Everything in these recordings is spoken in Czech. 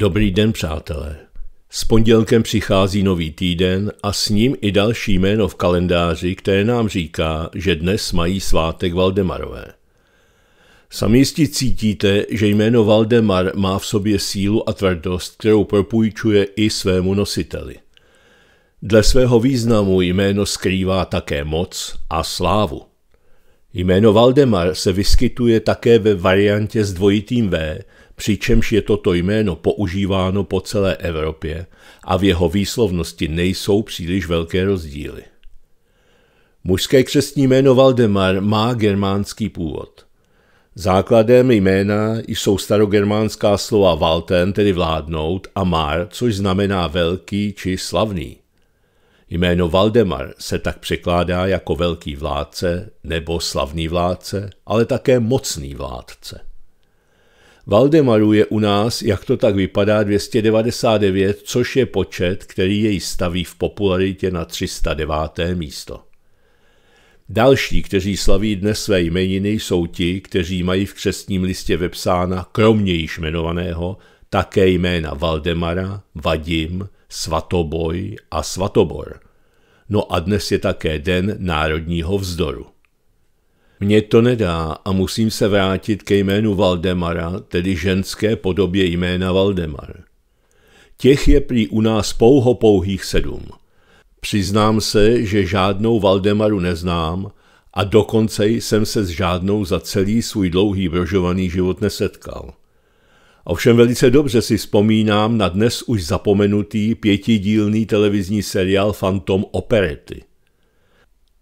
Dobrý den, přátelé. S pondělkem přichází nový týden a s ním i další jméno v kalendáři, které nám říká, že dnes mají svátek Valdemarové. Sami jistě cítíte, že jméno Valdemar má v sobě sílu a tvrdost, kterou propůjčuje i svému nositeli. Dle svého významu jméno skrývá také moc a slávu. Jméno Valdemar se vyskytuje také ve variantě s dvojitým V, přičemž je toto jméno používáno po celé Evropě a v jeho výslovnosti nejsou příliš velké rozdíly. Mužské křestní jméno Valdemar má germánský původ. Základem jména jsou starogermánská slova Valten, tedy vládnout, a Mar, což znamená velký či slavný. Jméno Valdemar se tak překládá jako velký vládce nebo slavný vládce, ale také mocný vládce. Valdemaru je u nás, jak to tak vypadá, 299, což je počet, který jej staví v popularitě na 309. místo. Další, kteří slaví dnes své jmeniny, jsou ti, kteří mají v křestním listě vepsána, kromě již jmenovaného, také jména Valdemara, Vadim, Svatoboj a Svatobor. No a dnes je také den národního vzdoru. Mně to nedá a musím se vrátit ke jménu Valdemara, tedy ženské podobě jména Valdemar. Těch je prý u nás pouho pouhých sedm. Přiznám se, že žádnou Valdemaru neznám a dokonce jsem se s žádnou za celý svůj dlouhý brožovaný život nesetkal. Ovšem velice dobře si vzpomínám na dnes už zapomenutý pětidílný televizní seriál Phantom Operety –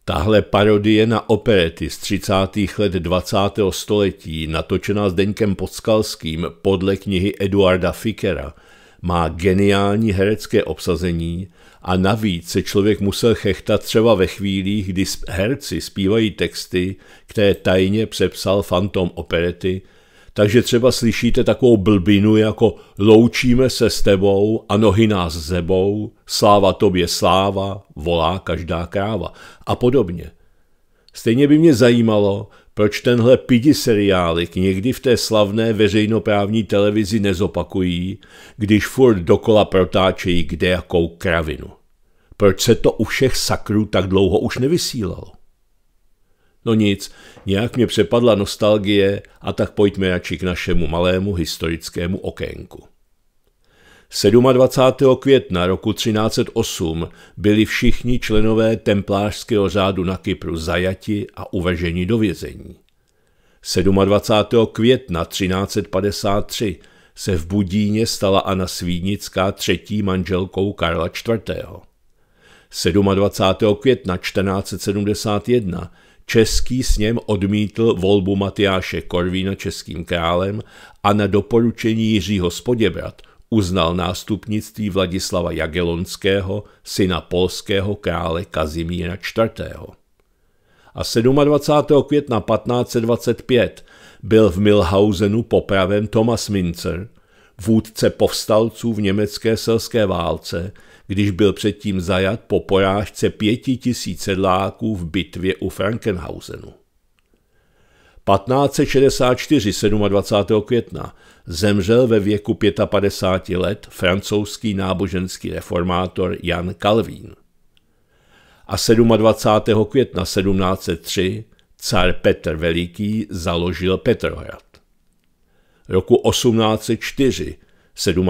Tahle parodie na operety z 30. let 20. století, natočená s Deňkem Podskalským podle knihy Eduarda Fikera, má geniální herecké obsazení a navíc se člověk musel chechtat třeba ve chvílích, kdy herci zpívají texty, které tajně přepsal fantom operety – takže třeba slyšíte takovou blbinu jako loučíme se s tebou a nohy nás zebou, sláva tobě sláva, volá každá kráva a podobně. Stejně by mě zajímalo, proč tenhle pidi seriálik někdy v té slavné veřejnoprávní televizi nezopakují, když furt dokola protáčejí kde jakou kravinu. Proč se to u všech sakrů tak dlouho už nevysílalo? No nic, nějak mě přepadla nostalgie a tak pojďme jači k našemu malému historickému okénku. 27. května roku 1308 byli všichni členové templářského řádu na Kypru zajati a uvaženi do vězení. 27. května 1353 se v Budíně stala Anna Svídnická třetí manželkou Karla IV. 27. května 1471 Český sněm odmítl volbu Matyáše Korvína českým králem a na doporučení Jiřího Spoděbrat uznal nástupnictví Vladislava Jagelonského, syna polského krále Kazimíra IV. A 27. května 1525 byl v Milhausenu popraven Thomas Mincer, vůdce povstalců v německé selské válce, když byl předtím zajat po porážce pěti tisíc sedláků v bitvě u Frankenhausenu. 1564 27. května zemřel ve věku 55 let francouzský náboženský reformátor Jan Calvin. A 27. května 1703 car Petr Veliký založil Petrohrad. Roku 1804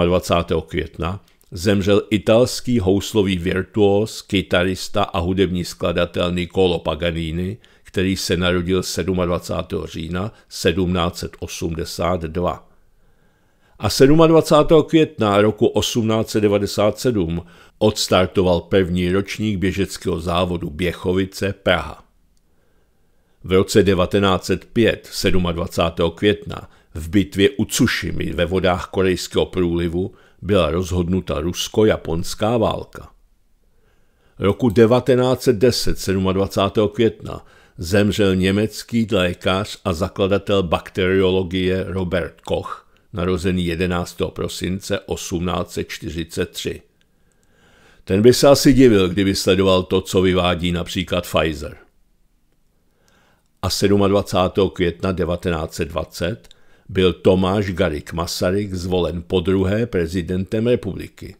27. května zemřel italský houslový virtuos, kytarista a hudební skladatel Niccolo Paganini, který se narodil 27. října 1782. A 27. května roku 1897 odstartoval první ročník běžeckého závodu Běchovice Praha. V roce 1905, 27. května, v bitvě u Tsushima ve vodách Korejského průlivu byla rozhodnuta rusko-japonská válka. Roku 1910, 27. května, zemřel německý lékař a zakladatel bakteriologie Robert Koch, narozený 11. prosince 1843. Ten by se asi divil, kdyby sledoval to, co vyvádí například Pfizer. A 27. května 1920 byl Tomáš Garik Masaryk zvolen po druhé prezidentem republiky.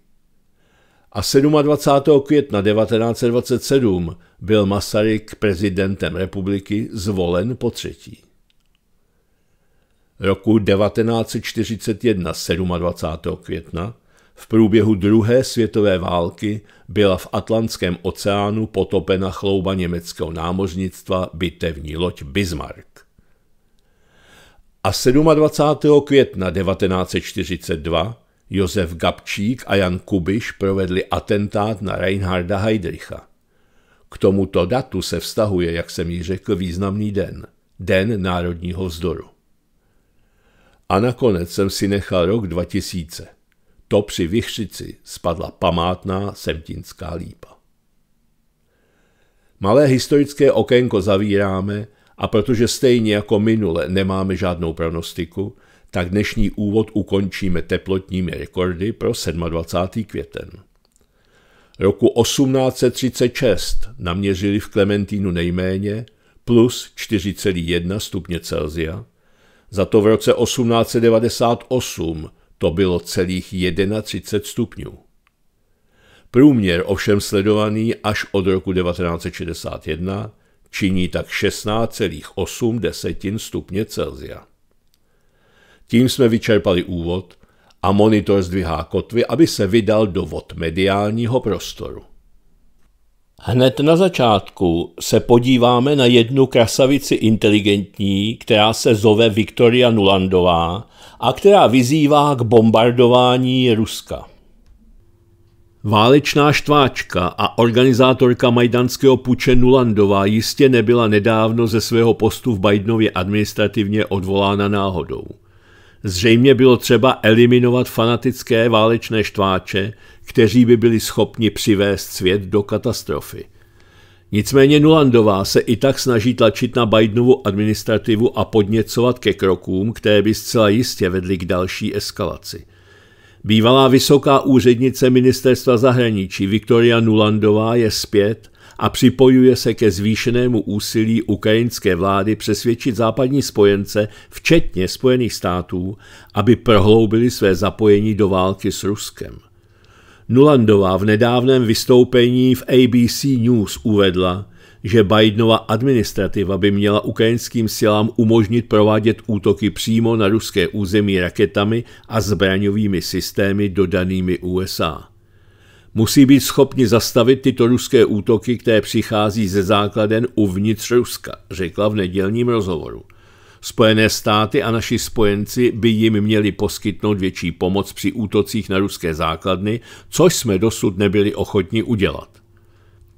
A 27. května 1927 byl Masaryk prezidentem republiky zvolen po třetí. Roku 1941 27. května v průběhu druhé světové války byla v Atlantském oceánu potopena chlouba německého námořnictva bitevní loď Bismarck a 27. května 1942 Josef Gabčík a Jan Kubiš provedli atentát na Reinharda Heydricha. K tomuto datu se vztahuje, jak jsem ji řekl, významný den. Den národního vzdoru. A nakonec jsem si nechal rok 2000. To při Vychřici spadla památná semtinská lípa. Malé historické okénko zavíráme – a protože stejně jako minule nemáme žádnou pronostiku, tak dnešní úvod ukončíme teplotními rekordy pro 27. květen. Roku 1836 naměřili v Klementínu nejméně plus 4,1 stupně Celzia, za to v roce 1898 to bylo celých 31 stupňů. Průměr ovšem sledovaný až od roku 1961 Činí tak 16,8 desetin stupně Celsia. Tím jsme vyčerpali úvod a monitor zdvihá kotvy, aby se vydal do vod mediálního prostoru. Hned na začátku se podíváme na jednu krasavici inteligentní, která se zove Viktoria Nulandová a která vyzývá k bombardování Ruska. Válečná štváčka a organizátorka majdanského puče Nulandová jistě nebyla nedávno ze svého postu v Bidenově administrativně odvolána náhodou. Zřejmě bylo třeba eliminovat fanatické válečné štváče, kteří by byli schopni přivést svět do katastrofy. Nicméně Nulandová se i tak snaží tlačit na Bidenovu administrativu a podněcovat ke krokům, které by zcela jistě vedly k další eskalaci – Bývalá vysoká úřednice ministerstva zahraničí Viktoria Nulandová je zpět a připojuje se ke zvýšenému úsilí ukrajinské vlády přesvědčit západní spojence, včetně Spojených států, aby prohloubili své zapojení do války s Ruskem. Nulandová v nedávném vystoupení v ABC News uvedla, že Bidenova administrativa by měla ukrajinským silám umožnit provádět útoky přímo na ruské území raketami a zbraňovými systémy dodanými USA. Musí být schopni zastavit tyto ruské útoky, které přichází ze základen uvnitř Ruska, řekla v nedělním rozhovoru. Spojené státy a naši spojenci by jim měli poskytnout větší pomoc při útocích na ruské základny, což jsme dosud nebyli ochotni udělat.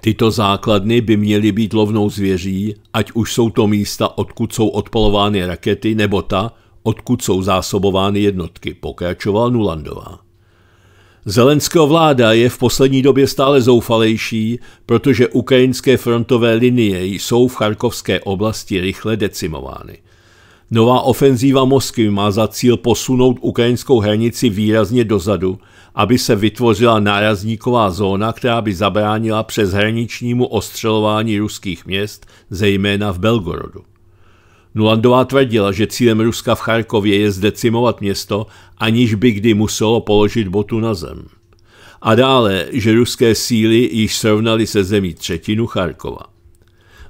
Tyto základny by měly být lovnou zvěří, ať už jsou to místa, odkud jsou odpalovány rakety, nebo ta, odkud jsou zásobovány jednotky, pokračoval Nulandová. Zelenského vláda je v poslední době stále zoufalejší, protože ukrajinské frontové linie jsou v charkovské oblasti rychle decimovány. Nová ofenzíva Moskvy má za cíl posunout ukrajinskou hranici výrazně dozadu aby se vytvořila nárazníková zóna, která by zabránila přeshraničnímu ostřelování ruských měst, zejména v Belgorodu. Nulandová tvrdila, že cílem Ruska v Charkově je zdecimovat město, aniž by kdy muselo položit botu na zem. A dále, že ruské síly již srovnaly se zemí třetinu Charkova.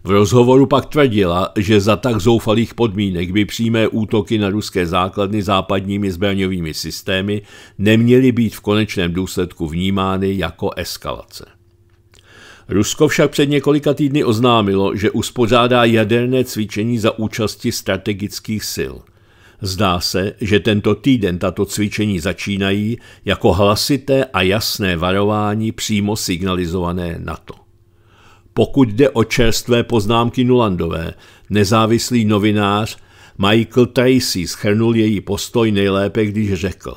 V rozhovoru pak tvrdila, že za tak zoufalých podmínek by přímé útoky na ruské základny západními zbraňovými systémy neměly být v konečném důsledku vnímány jako eskalace. Rusko však před několika týdny oznámilo, že uspořádá jaderné cvičení za účasti strategických sil. Zdá se, že tento týden tato cvičení začínají jako hlasité a jasné varování přímo signalizované NATO. Pokud jde o čerstvé poznámky Nulandové, nezávislý novinář Michael Tracy schrnul její postoj nejlépe, když řekl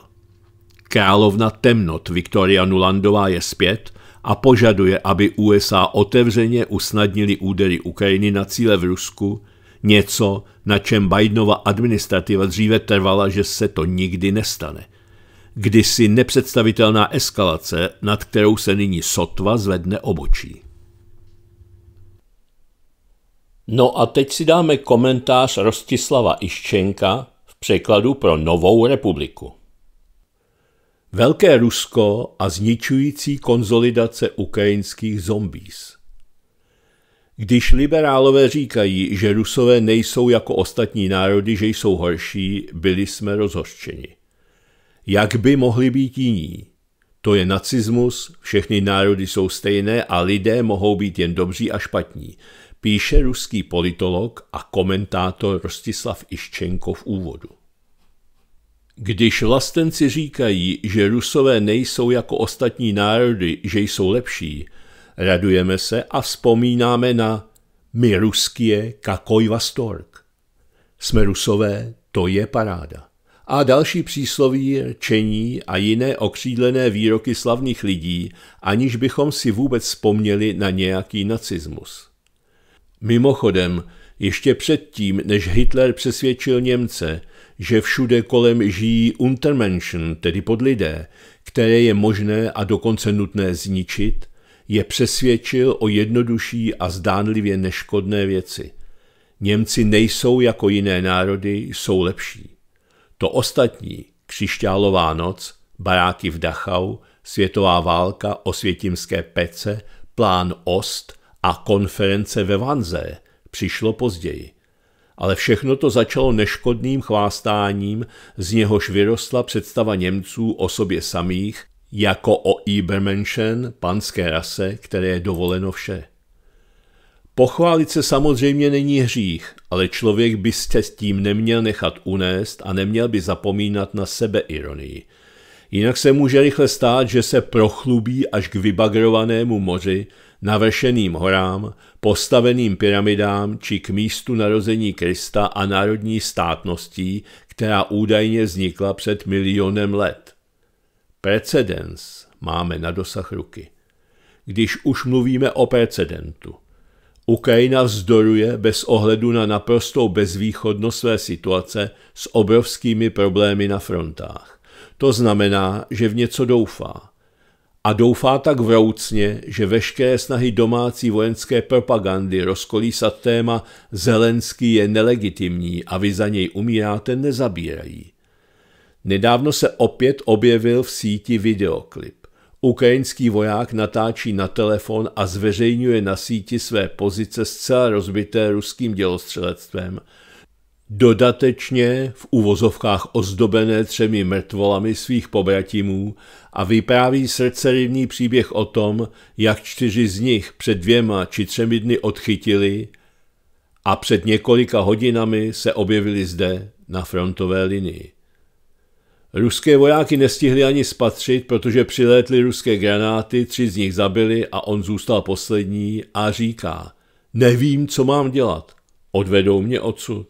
Královna temnot Victoria Nulandová je zpět a požaduje, aby USA otevřeně usnadnili údery Ukrajiny na cíle v Rusku, něco, na čem Bidenova administrativa dříve trvala, že se to nikdy nestane. Kdysi nepředstavitelná eskalace, nad kterou se nyní sotva zvedne obočí. No a teď si dáme komentář Rostislava Iščenka v překladu pro Novou republiku. Velké Rusko a zničující konzolidace ukrajinských zombies. Když liberálové říkají, že Rusové nejsou jako ostatní národy, že jsou horší, byli jsme rozhořčeni. Jak by mohli být jiní? To je nacismus, všechny národy jsou stejné a lidé mohou být jen dobří a špatní píše ruský politolog a komentátor Rostislav Iščenko v úvodu. Když vlastenci říkají, že rusové nejsou jako ostatní národy, že jsou lepší, radujeme se a vzpomínáme na my ruskie, kakoj vastork. Jsme rusové, to je paráda. A další přísloví, čení a jiné okřídlené výroky slavných lidí, aniž bychom si vůbec vzpomněli na nějaký nacismus. Mimochodem, ještě předtím, než Hitler přesvědčil Němce, že všude kolem žijí Untermenschen, tedy podlidé, které je možné a dokonce nutné zničit, je přesvědčil o jednodušší a zdánlivě neškodné věci. Němci nejsou jako jiné národy, jsou lepší. To ostatní, křišťálová noc, baráky v Dachau, světová válka, osvětímské pece, plán Ost – a konference ve Vanze přišlo později. Ale všechno to začalo neškodným chvástáním, z něhož vyrostla představa Němců o sobě samých jako o Ibermenschen, panské rase, které je dovoleno vše. Pochválit se samozřejmě není hřích, ale člověk by se tím neměl nechat unést a neměl by zapomínat na sebe ironii. Jinak se může rychle stát, že se prochlubí až k vybagrovanému moři, navršeným horám, postaveným pyramidám či k místu narození Krista a národní státností, která údajně vznikla před milionem let. Precedens máme na dosah ruky. Když už mluvíme o precedentu, Ukrajina vzdoruje bez ohledu na naprostou bezvýchodnost své situace s obrovskými problémy na frontách. To znamená, že v něco doufá a doufá tak vroucně, že veškeré snahy domácí vojenské propagandy rozkolísat téma Zelenský je nelegitimní a vy za něj umíráte nezabírají. Nedávno se opět objevil v síti videoklip. Ukrajinský voják natáčí na telefon a zveřejňuje na síti své pozice zcela rozbité ruským dělostřelectvem – Dodatečně v uvozovkách ozdobené třemi mrtvolami svých pobratimů a vypráví srdcerivný příběh o tom, jak čtyři z nich před dvěma či třemi dny odchytili a před několika hodinami se objevili zde na frontové linii. Ruské vojáky nestihli ani spatřit, protože přilétly ruské granáty, tři z nich zabili a on zůstal poslední a říká, nevím, co mám dělat, odvedou mě odsud.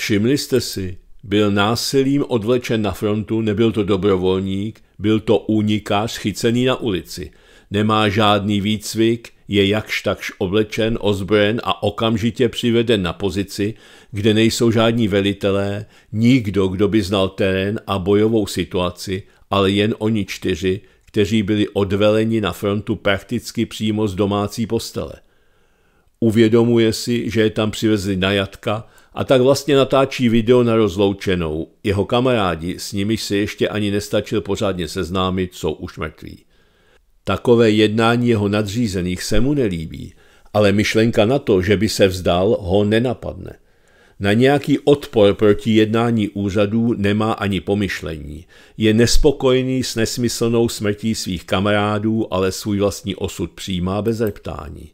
Všimli jste si, byl násilím odvlečen na frontu, nebyl to dobrovolník, byl to únikář chycený na ulici. Nemá žádný výcvik, je jakž takž oblečen, ozbrojen a okamžitě přiveden na pozici, kde nejsou žádní velitelé, nikdo, kdo by znal terén a bojovou situaci, ale jen oni čtyři, kteří byli odveleni na frontu prakticky přímo z domácí postele. Uvědomuje si, že je tam přivezli najatka a tak vlastně natáčí video na rozloučenou. Jeho kamarádi, s nimi se ještě ani nestačil pořádně seznámit, jsou už mrtví. Takové jednání jeho nadřízených se mu nelíbí, ale myšlenka na to, že by se vzdal, ho nenapadne. Na nějaký odpor proti jednání úřadů nemá ani pomyšlení. Je nespokojený s nesmyslnou smrtí svých kamarádů, ale svůj vlastní osud přijímá bez reptání.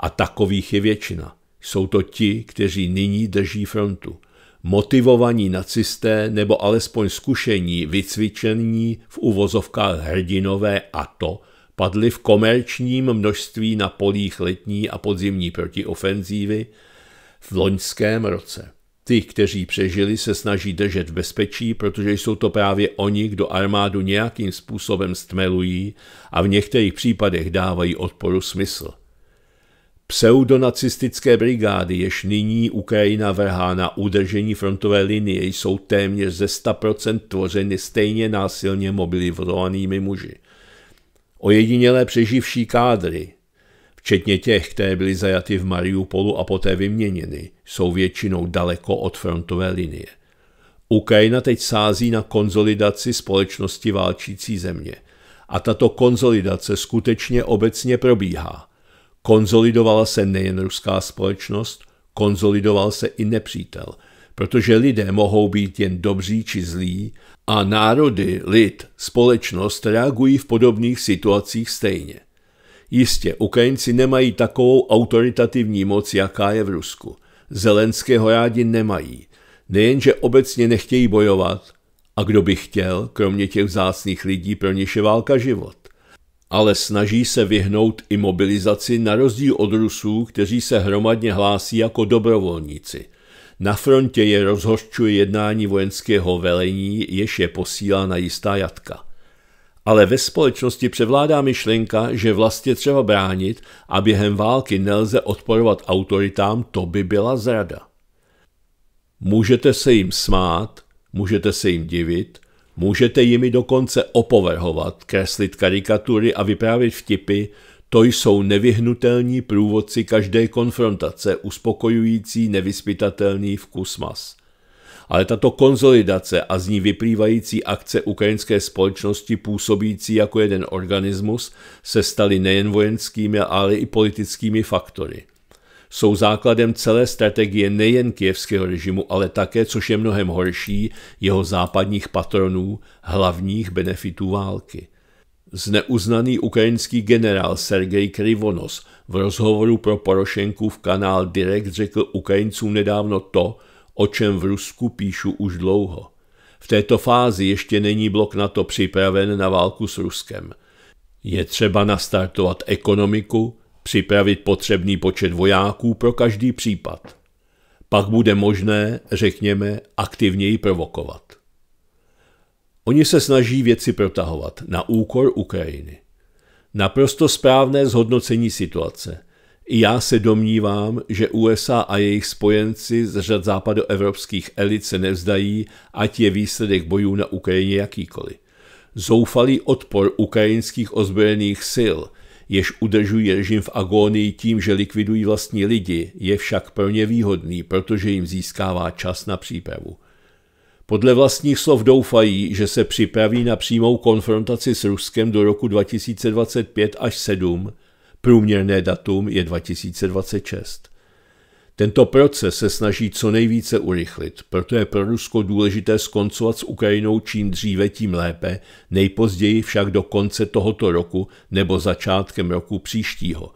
A takových je většina. Jsou to ti, kteří nyní drží frontu. Motivovaní nacisté nebo alespoň zkušení, vycvičení v uvozovkách hrdinové a to padli v komerčním množství na polích letní a podzimní protiofenzívy v loňském roce. Ty, kteří přežili, se snaží držet v bezpečí, protože jsou to právě oni, kdo armádu nějakým způsobem stmelují a v některých případech dávají odporu smysl. Pseudonacistické brigády, jež nyní Ukrajina vrhá na udržení frontové linie, jsou téměř ze 100% tvořeny stejně násilně mobilizovanými muži. Ojedinělé přeživší kádry, včetně těch, které byly zajaty v Mariupolu a poté vyměněny, jsou většinou daleko od frontové linie. Ukrajina teď sází na konzolidaci společnosti válčící země. A tato konzolidace skutečně obecně probíhá – Konzolidovala se nejen ruská společnost, konzolidoval se i nepřítel, protože lidé mohou být jen dobří či zlí a národy, lid, společnost reagují v podobných situacích stejně. Jistě, Ukrajinci nemají takovou autoritativní moc, jaká je v Rusku. Zelenského rádi nemají. Nejenže obecně nechtějí bojovat, a kdo by chtěl, kromě těch vzácných lidí, pro něž je válka život ale snaží se vyhnout imobilizaci na rozdíl od Rusů, kteří se hromadně hlásí jako dobrovolníci. Na frontě je rozhořčuje jednání vojenského velení, jež je posílá na jistá jatka. Ale ve společnosti převládá myšlenka, že vlastně třeba bránit a během války nelze odporovat autoritám, to by byla zrada. Můžete se jim smát, můžete se jim divit, Můžete jimi dokonce opovrhovat, kreslit karikatury a vyprávět vtipy, to jsou nevyhnutelní průvodci každé konfrontace, uspokojující nevyspytatelný vkus mas. Ale tato konzolidace a z ní vyplývající akce ukrajinské společnosti působící jako jeden organismus se staly nejen vojenskými, ale i politickými faktory – jsou základem celé strategie nejen kijevského režimu, ale také, což je mnohem horší, jeho západních patronů, hlavních benefitů války. Zneuznaný ukrajinský generál Sergej Krivonos v rozhovoru pro Porošenku v kanál Direct řekl Ukrajincům nedávno to, o čem v Rusku píšu už dlouho. V této fázi ještě není blok NATO připraven na válku s Ruskem. Je třeba nastartovat ekonomiku, připravit potřebný počet vojáků pro každý případ. Pak bude možné, řekněme, aktivněji provokovat. Oni se snaží věci protahovat na úkor Ukrajiny. Naprosto správné zhodnocení situace. I já se domnívám, že USA a jejich spojenci z řad západoevropských elit se nevzdají, ať je výsledek bojů na Ukrajině jakýkoliv. Zoufalý odpor ukrajinských ozbrojených sil – jež udržují režim v agónii tím, že likvidují vlastní lidi, je však pro ně výhodný, protože jim získává čas na přípravu. Podle vlastních slov doufají, že se připraví na přímou konfrontaci s Ruskem do roku 2025 až 7, průměrné datum je 2026. Tento proces se snaží co nejvíce urychlit, proto je pro Rusko důležité skoncovat s Ukrajinou čím dříve, tím lépe, nejpozději však do konce tohoto roku nebo začátkem roku příštího.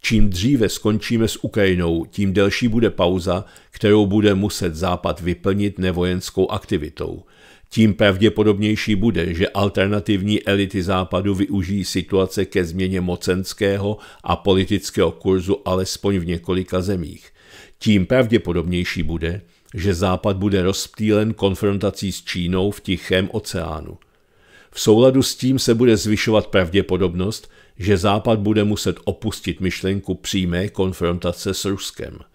Čím dříve skončíme s Ukrajinou, tím delší bude pauza, kterou bude muset Západ vyplnit nevojenskou aktivitou. Tím pravděpodobnější bude, že alternativní elity Západu využijí situace ke změně mocenského a politického kurzu alespoň v několika zemích. Tím pravděpodobnější bude, že Západ bude rozptýlen konfrontací s Čínou v Tichém oceánu. V souladu s tím se bude zvyšovat pravděpodobnost, že Západ bude muset opustit myšlenku přímé konfrontace s Ruskem –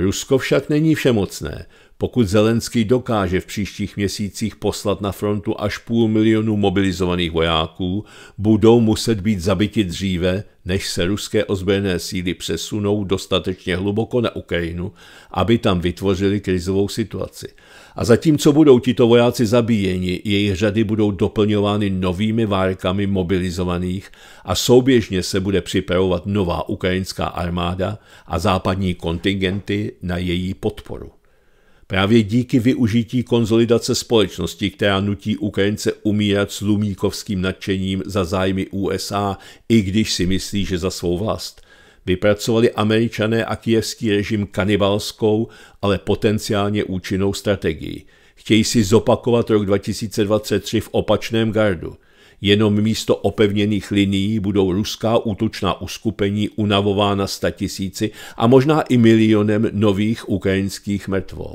Rusko však není všemocné. Pokud Zelenský dokáže v příštích měsících poslat na frontu až půl milionu mobilizovaných vojáků, budou muset být zabiti dříve, než se ruské ozbrojené síly přesunou dostatečně hluboko na Ukrajinu, aby tam vytvořili krizovou situaci. A zatímco budou tito vojáci zabíjeni, jejich řady budou doplňovány novými várkami mobilizovaných a souběžně se bude připravovat nová ukrajinská armáda a západní kontingenty na její podporu. Právě díky využití konzolidace společnosti, která nutí Ukrajince umírat s lumíkovským nadšením za zájmy USA, i když si myslí, že za svou vlast – vypracovali američané a kijevský režim kanibalskou, ale potenciálně účinnou strategii. Chtějí si zopakovat rok 2023 v opačném gardu. Jenom místo opevněných linií budou ruská útočná uskupení unavována statisíci a možná i milionem nových ukrajinských mrtvol.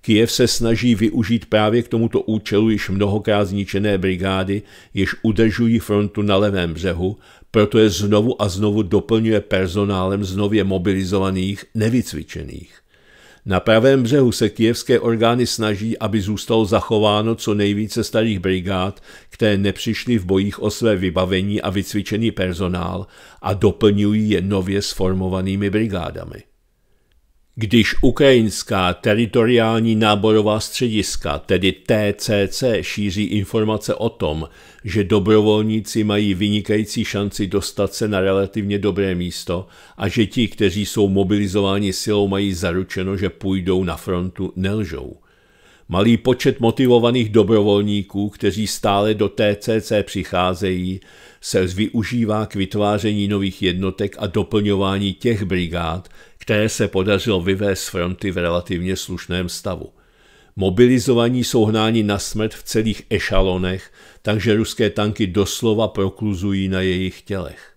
Kiev se snaží využít právě k tomuto účelu již mnohokrát zničené brigády, jež udržují frontu na levém břehu proto je znovu a znovu doplňuje personálem nově mobilizovaných, nevycvičených. Na pravém břehu se kijevské orgány snaží, aby zůstalo zachováno co nejvíce starých brigád, které nepřišly v bojích o své vybavení a vycvičený personál a doplňují je nově sformovanými brigádami. Když ukrajinská teritoriální náborová střediska, tedy TCC, šíří informace o tom, že dobrovolníci mají vynikající šanci dostat se na relativně dobré místo a že ti, kteří jsou mobilizováni silou, mají zaručeno, že půjdou na frontu, nelžou. Malý počet motivovaných dobrovolníků, kteří stále do TCC přicházejí, se využívá k vytváření nových jednotek a doplňování těch brigád, které se podařilo vyvést z fronty v relativně slušném stavu. Mobilizovaní jsou hnáni na smrt v celých ešalonech, takže ruské tanky doslova prokluzují na jejich tělech.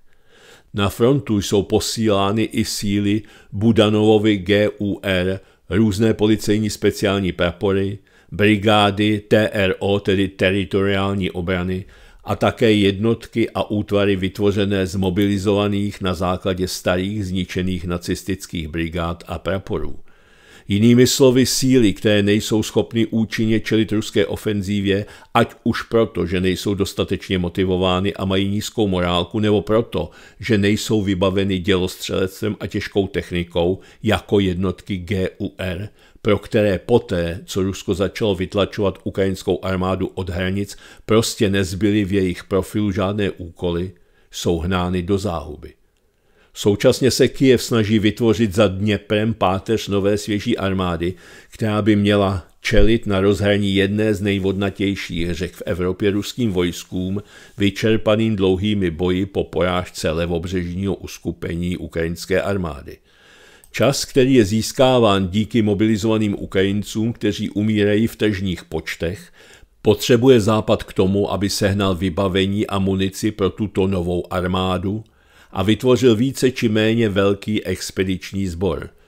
Na frontu jsou posílány i síly Budanovovi GUR, různé policejní speciální prapory, brigády TRO, tedy teritoriální obrany, a také jednotky a útvary vytvořené z mobilizovaných na základě starých zničených nacistických brigád a praporů. Jinými slovy síly, které nejsou schopny účinně čelit ruské ofenzívě, ať už proto, že nejsou dostatečně motivovány a mají nízkou morálku, nebo proto, že nejsou vybaveny dělostřelectvem a těžkou technikou jako jednotky GUR, pro které poté, co Rusko začalo vytlačovat ukrajinskou armádu od hranic, prostě nezbyly v jejich profilu žádné úkoly, jsou hnány do záhuby. Současně se Kijev snaží vytvořit za Dněprem páteř nové svěží armády, která by měla čelit na rozhraní jedné z nejvodnatějších řek v Evropě ruským vojskům, vyčerpaným dlouhými boji po porážce levobřežního uskupení ukrajinské armády – Čas, který je získáván díky mobilizovaným Ukrajincům, kteří umírají v tržních počtech, potřebuje Západ k tomu, aby sehnal vybavení a munici pro tuto novou armádu a vytvořil více či méně velký expediční sbor –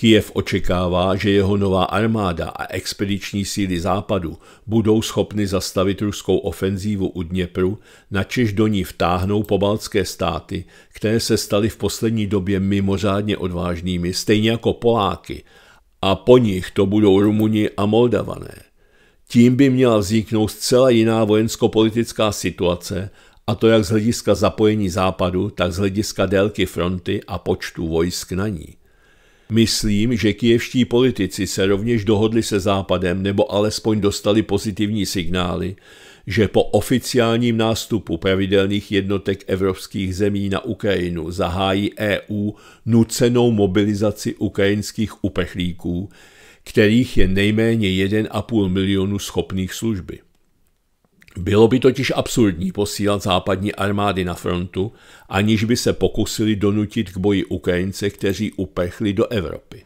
Kijev očekává, že jeho nová armáda a expediční síly západu budou schopny zastavit ruskou ofenzívu u Dněpru, načež do ní vtáhnou pobaltské státy, které se staly v poslední době mimořádně odvážnými, stejně jako Poláky, a po nich to budou Rumuni a Moldavané. Tím by měla vzniknout zcela jiná vojensko-politická situace, a to jak z hlediska zapojení západu, tak z hlediska délky fronty a počtu vojsk na ní. Myslím, že kijevští politici se rovněž dohodli se Západem nebo alespoň dostali pozitivní signály, že po oficiálním nástupu pravidelných jednotek evropských zemí na Ukrajinu zahájí EU nucenou mobilizaci ukrajinských uprchlíků, kterých je nejméně 1,5 milionu schopných služby. Bylo by totiž absurdní posílat západní armády na frontu, aniž by se pokusili donutit k boji Ukrajince, kteří upechli do Evropy.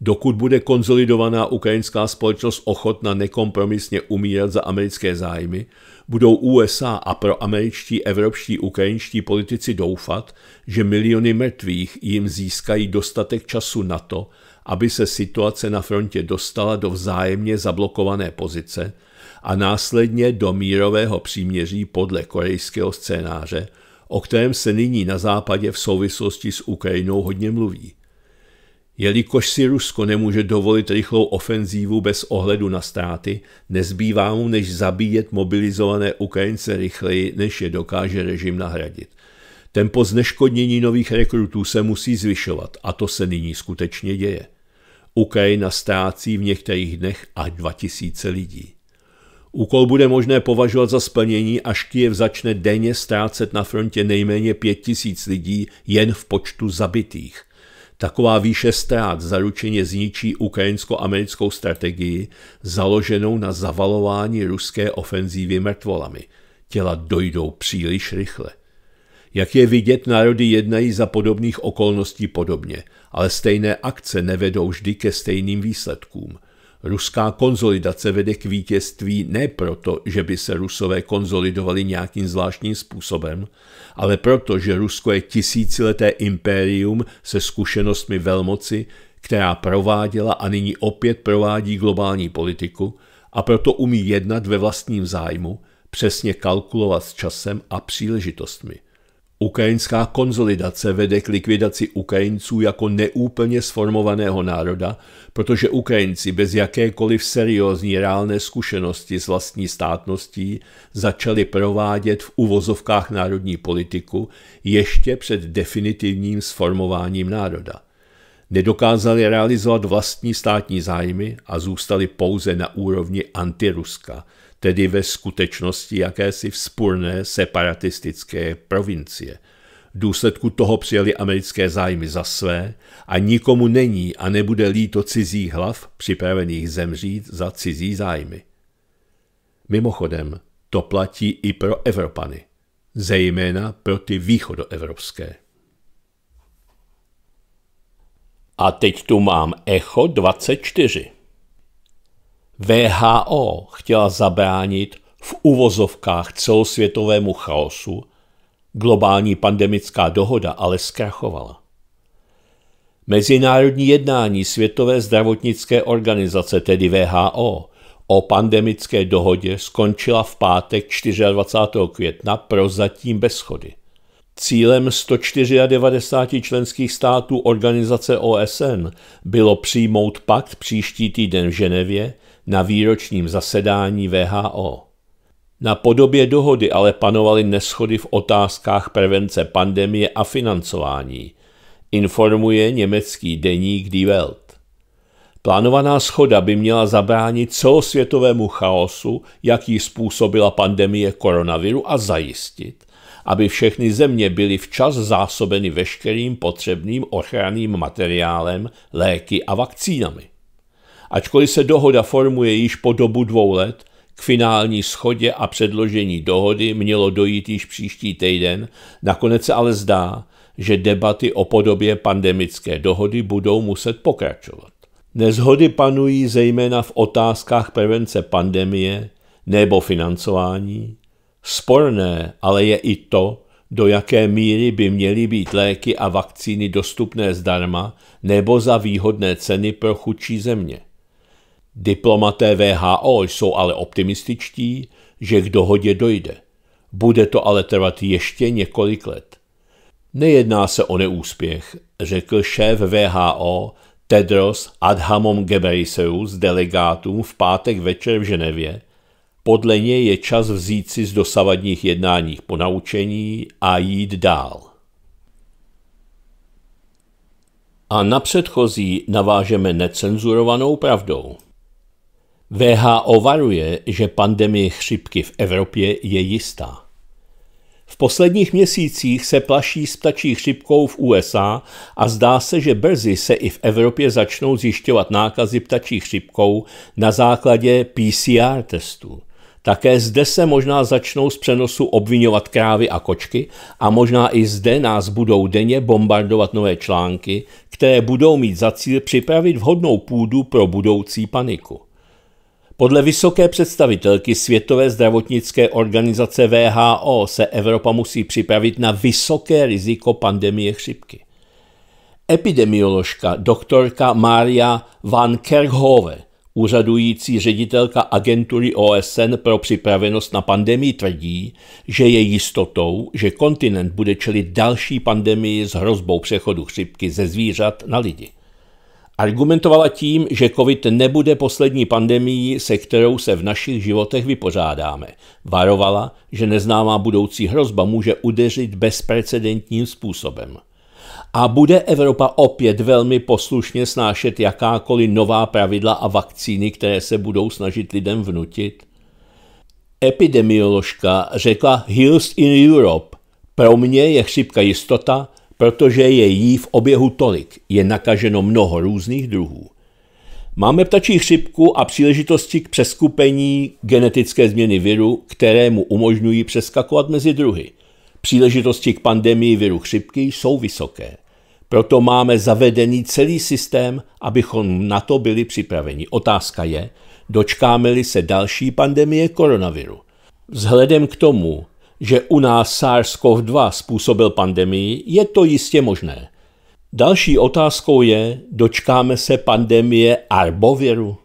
Dokud bude konzolidovaná ukrajinská společnost ochotna nekompromisně umírat za americké zájmy, budou USA a proameričtí evropští ukrajinští politici doufat, že miliony mrtvých jim získají dostatek času na to, aby se situace na frontě dostala do vzájemně zablokované pozice – a následně do mírového příměří podle korejského scénáře, o kterém se nyní na západě v souvislosti s Ukrajinou hodně mluví. Jelikož si Rusko nemůže dovolit rychlou ofenzívu bez ohledu na ztráty, nezbývá mu než zabíjet mobilizované Ukrajince rychleji, než je dokáže režim nahradit. Tempo zneškodnění nových rekrutů se musí zvyšovat a to se nyní skutečně děje. Ukrajina ztrácí v některých dnech až 2000 lidí. Úkol bude možné považovat za splnění, až Kiev začne denně ztrácet na frontě nejméně pět tisíc lidí jen v počtu zabitých. Taková výše ztrát zaručeně zničí ukrajinsko-americkou strategii založenou na zavalování ruské ofenzívy mrtvolami. Těla dojdou příliš rychle. Jak je vidět, národy jednají za podobných okolností podobně, ale stejné akce nevedou vždy ke stejným výsledkům – Ruská konzolidace vede k vítězství ne proto, že by se Rusové konzolidovali nějakým zvláštním způsobem, ale proto, že Rusko je tisícileté impérium se zkušenostmi velmoci, která prováděla a nyní opět provádí globální politiku a proto umí jednat ve vlastním zájmu, přesně kalkulovat s časem a příležitostmi. Ukrajinská konzolidace vede k likvidaci Ukrajinců jako neúplně sformovaného národa, protože Ukrajinci bez jakékoliv seriózní reálné zkušenosti s vlastní státností začali provádět v uvozovkách národní politiku ještě před definitivním sformováním národa. Nedokázali realizovat vlastní státní zájmy a zůstali pouze na úrovni antiruska – tedy ve skutečnosti jakési vzpůrné separatistické provincie. V důsledku toho přijeli americké zájmy za své a nikomu není a nebude líto cizí hlav připravených zemřít za cizí zájmy. Mimochodem, to platí i pro Evropany, zejména pro ty východoevropské. A teď tu mám Echo 24. VHO chtěla zabránit v uvozovkách celosvětovému chaosu, globální pandemická dohoda ale zkrachovala. Mezinárodní jednání Světové zdravotnické organizace, tedy VHO, o pandemické dohodě skončila v pátek 24. května prozatím bez schody. Cílem 194 členských států organizace OSN bylo přijmout pakt příští týden v Ženevě, na výročním zasedání VHO. Na podobě dohody ale panovaly neschody v otázkách prevence pandemie a financování, informuje německý deník Die Welt. Plánovaná schoda by měla zabránit celosvětovému chaosu, jaký způsobila pandemie koronaviru a zajistit, aby všechny země byly včas zásobeny veškerým potřebným ochranným materiálem, léky a vakcínami. Ačkoliv se dohoda formuje již po dobu dvou let, k finální schodě a předložení dohody mělo dojít již příští týden, nakonec se ale zdá, že debaty o podobě pandemické dohody budou muset pokračovat. Nezhody panují zejména v otázkách prevence pandemie nebo financování. Sporné ale je i to, do jaké míry by měly být léky a vakcíny dostupné zdarma nebo za výhodné ceny pro chudší země. Diplomaté VHO jsou ale optimističtí, že k dohodě dojde. Bude to ale trvat ještě několik let. Nejedná se o neúspěch, řekl šéf VHO Tedros Adhamom Gebreiseus delegátům v pátek večer v Ženevě. Podle něj je čas vzít si z dosavadních jednáních ponaučení a jít dál. A na předchozí navážeme necenzurovanou pravdou. VHO varuje, že pandemie chřipky v Evropě je jistá. V posledních měsících se plaší s ptačí chřipkou v USA a zdá se, že brzy se i v Evropě začnou zjišťovat nákazy ptačí chřipkou na základě PCR testů. Také zde se možná začnou z přenosu obvinovat krávy a kočky a možná i zde nás budou denně bombardovat nové články, které budou mít za cíl připravit vhodnou půdu pro budoucí paniku. Podle vysoké představitelky Světové zdravotnické organizace VHO se Evropa musí připravit na vysoké riziko pandemie chřipky. Epidemioložka doktorka Maria van Kerkhove, úřadující ředitelka agentury OSN pro připravenost na pandemii, tvrdí, že je jistotou, že kontinent bude čelit další pandemii s hrozbou přechodu chřipky ze zvířat na lidi. Argumentovala tím, že COVID nebude poslední pandemií, se kterou se v našich životech vypořádáme. Varovala, že neznámá budoucí hrozba může udeřit bezprecedentním způsobem. A bude Evropa opět velmi poslušně snášet jakákoliv nová pravidla a vakcíny, které se budou snažit lidem vnutit? Epidemioložka řekla Heals in Europe. Pro mě je chřipka jistota, protože je jí v oběhu tolik, je nakaženo mnoho různých druhů. Máme ptačí chřipku a příležitosti k přeskupení genetické změny viru, které mu umožňují přeskakovat mezi druhy. Příležitosti k pandemii viru chřipky jsou vysoké. Proto máme zavedený celý systém, abychom na to byli připraveni. Otázka je, dočkáme-li se další pandemie koronaviru. Vzhledem k tomu, že u nás SARS-CoV-2 způsobil pandemii, je to jistě možné. Další otázkou je, dočkáme se pandemie arboviru?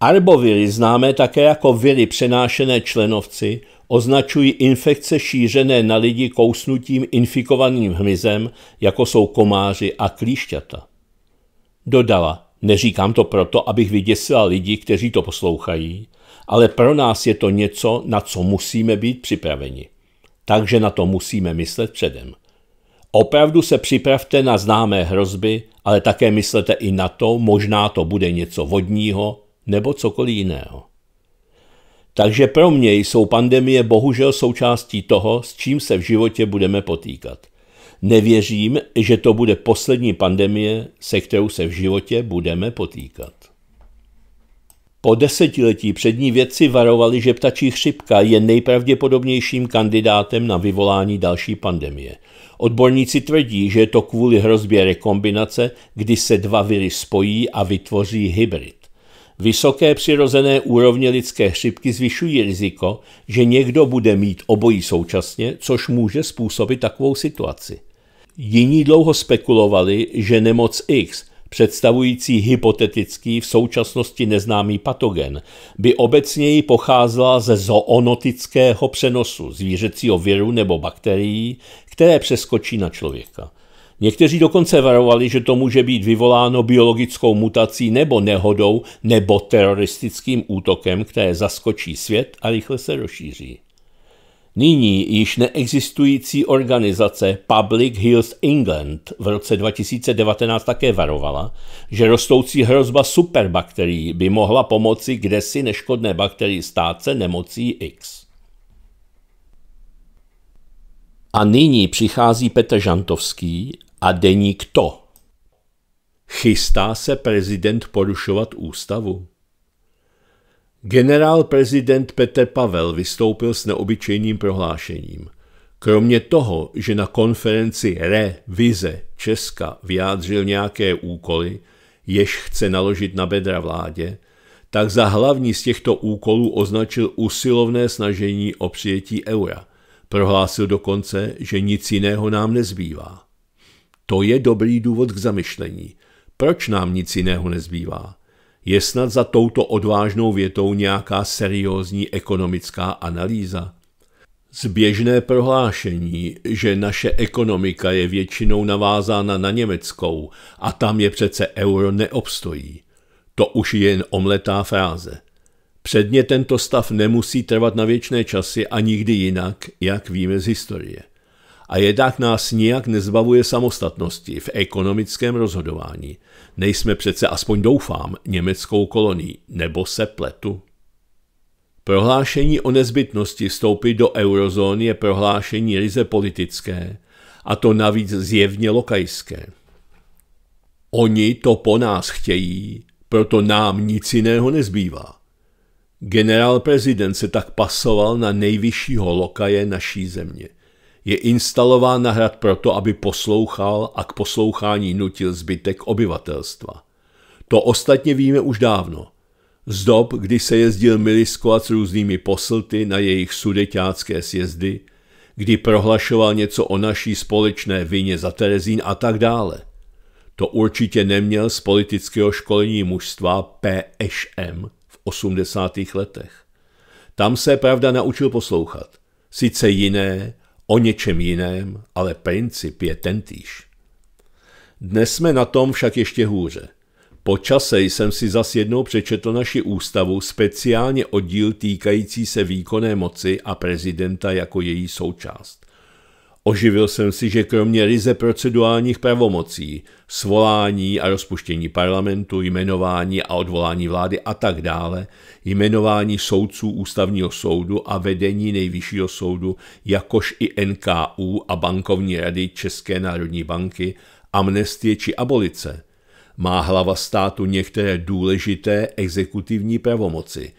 Arboviry, známé také jako viry přenášené členovci, označují infekce šířené na lidi kousnutím infikovaným hmyzem, jako jsou komáři a klíšťata. Dodala, neříkám to proto, abych vyděsila lidi, kteří to poslouchají, ale pro nás je to něco, na co musíme být připraveni. Takže na to musíme myslet předem. Opravdu se připravte na známé hrozby, ale také myslete i na to, možná to bude něco vodního nebo cokoliv jiného. Takže pro mě jsou pandemie bohužel součástí toho, s čím se v životě budeme potýkat. Nevěřím, že to bude poslední pandemie, se kterou se v životě budeme potýkat. Po desetiletí přední vědci varovali, že ptačí chřipka je nejpravděpodobnějším kandidátem na vyvolání další pandemie. Odborníci tvrdí, že je to kvůli hrozbě rekombinace, kdy se dva viry spojí a vytvoří hybrid. Vysoké přirozené úrovně lidské chřipky zvyšují riziko, že někdo bude mít obojí současně, což může způsobit takovou situaci. Jiní dlouho spekulovali, že nemoc X – představující hypotetický v současnosti neznámý patogen, by obecněji pocházela ze zoonotického přenosu zvířecího viru nebo bakterií, které přeskočí na člověka. Někteří dokonce varovali, že to může být vyvoláno biologickou mutací nebo nehodou nebo teroristickým útokem, které zaskočí svět a rychle se rozšíří. Nyní již neexistující organizace Public Health England v roce 2019 také varovala, že rostoucí hrozba superbakterií by mohla pomoci kdesi neškodné bakterii stát se nemocí X. A nyní přichází Petr Žantovský a deník to. Chystá se prezident porušovat ústavu? Generál prezident Petr Pavel vystoupil s neobyčejným prohlášením. Kromě toho, že na konferenci Revize Česka vyjádřil nějaké úkoly, jež chce naložit na bedra vládě, tak za hlavní z těchto úkolů označil usilovné snažení o přijetí eura. Prohlásil dokonce, že nic jiného nám nezbývá. To je dobrý důvod k zamyšlení. Proč nám nic jiného nezbývá? Je snad za touto odvážnou větou nějaká seriózní ekonomická analýza? Zběžné prohlášení, že naše ekonomika je většinou navázána na německou a tam je přece euro neobstojí. To už je jen omletá fráze. Předně tento stav nemusí trvat na věčné časy a nikdy jinak, jak víme z historie. A jednak nás nijak nezbavuje samostatnosti v ekonomickém rozhodování. Nejsme přece, aspoň doufám, německou kolonii, nebo se pletu? Prohlášení o nezbytnosti vstoupit do eurozóny je prohlášení ryze politické, a to navíc zjevně lokajské. Oni to po nás chtějí, proto nám nic jiného nezbývá. Generál prezident se tak pasoval na nejvyššího lokaje naší země je instalován na hrad proto, aby poslouchal a k poslouchání nutil zbytek obyvatelstva. To ostatně víme už dávno. Z dob, kdy se jezdil miliskovat s různými poslty na jejich sudeťácké sjezdy, kdy prohlašoval něco o naší společné vině za Terezín a tak dále. To určitě neměl z politického školení mužstva PŠM v 80. letech. Tam se pravda naučil poslouchat. Sice jiné, o něčem jiném, ale princip je tentýž. Dnes jsme na tom však ještě hůře. Po čase jsem si zas jednou přečetl naši ústavu speciálně oddíl týkající se výkonné moci a prezidenta jako její součást. Oživil jsem si, že kromě ryze procedurálních pravomocí, svolání a rozpuštění parlamentu, jmenování a odvolání vlády a tak dále, jmenování soudců ústavního soudu a vedení nejvyššího soudu, jakož i NKU a bankovní rady České národní banky, amnestie či abolice, má hlava státu některé důležité exekutivní pravomoci.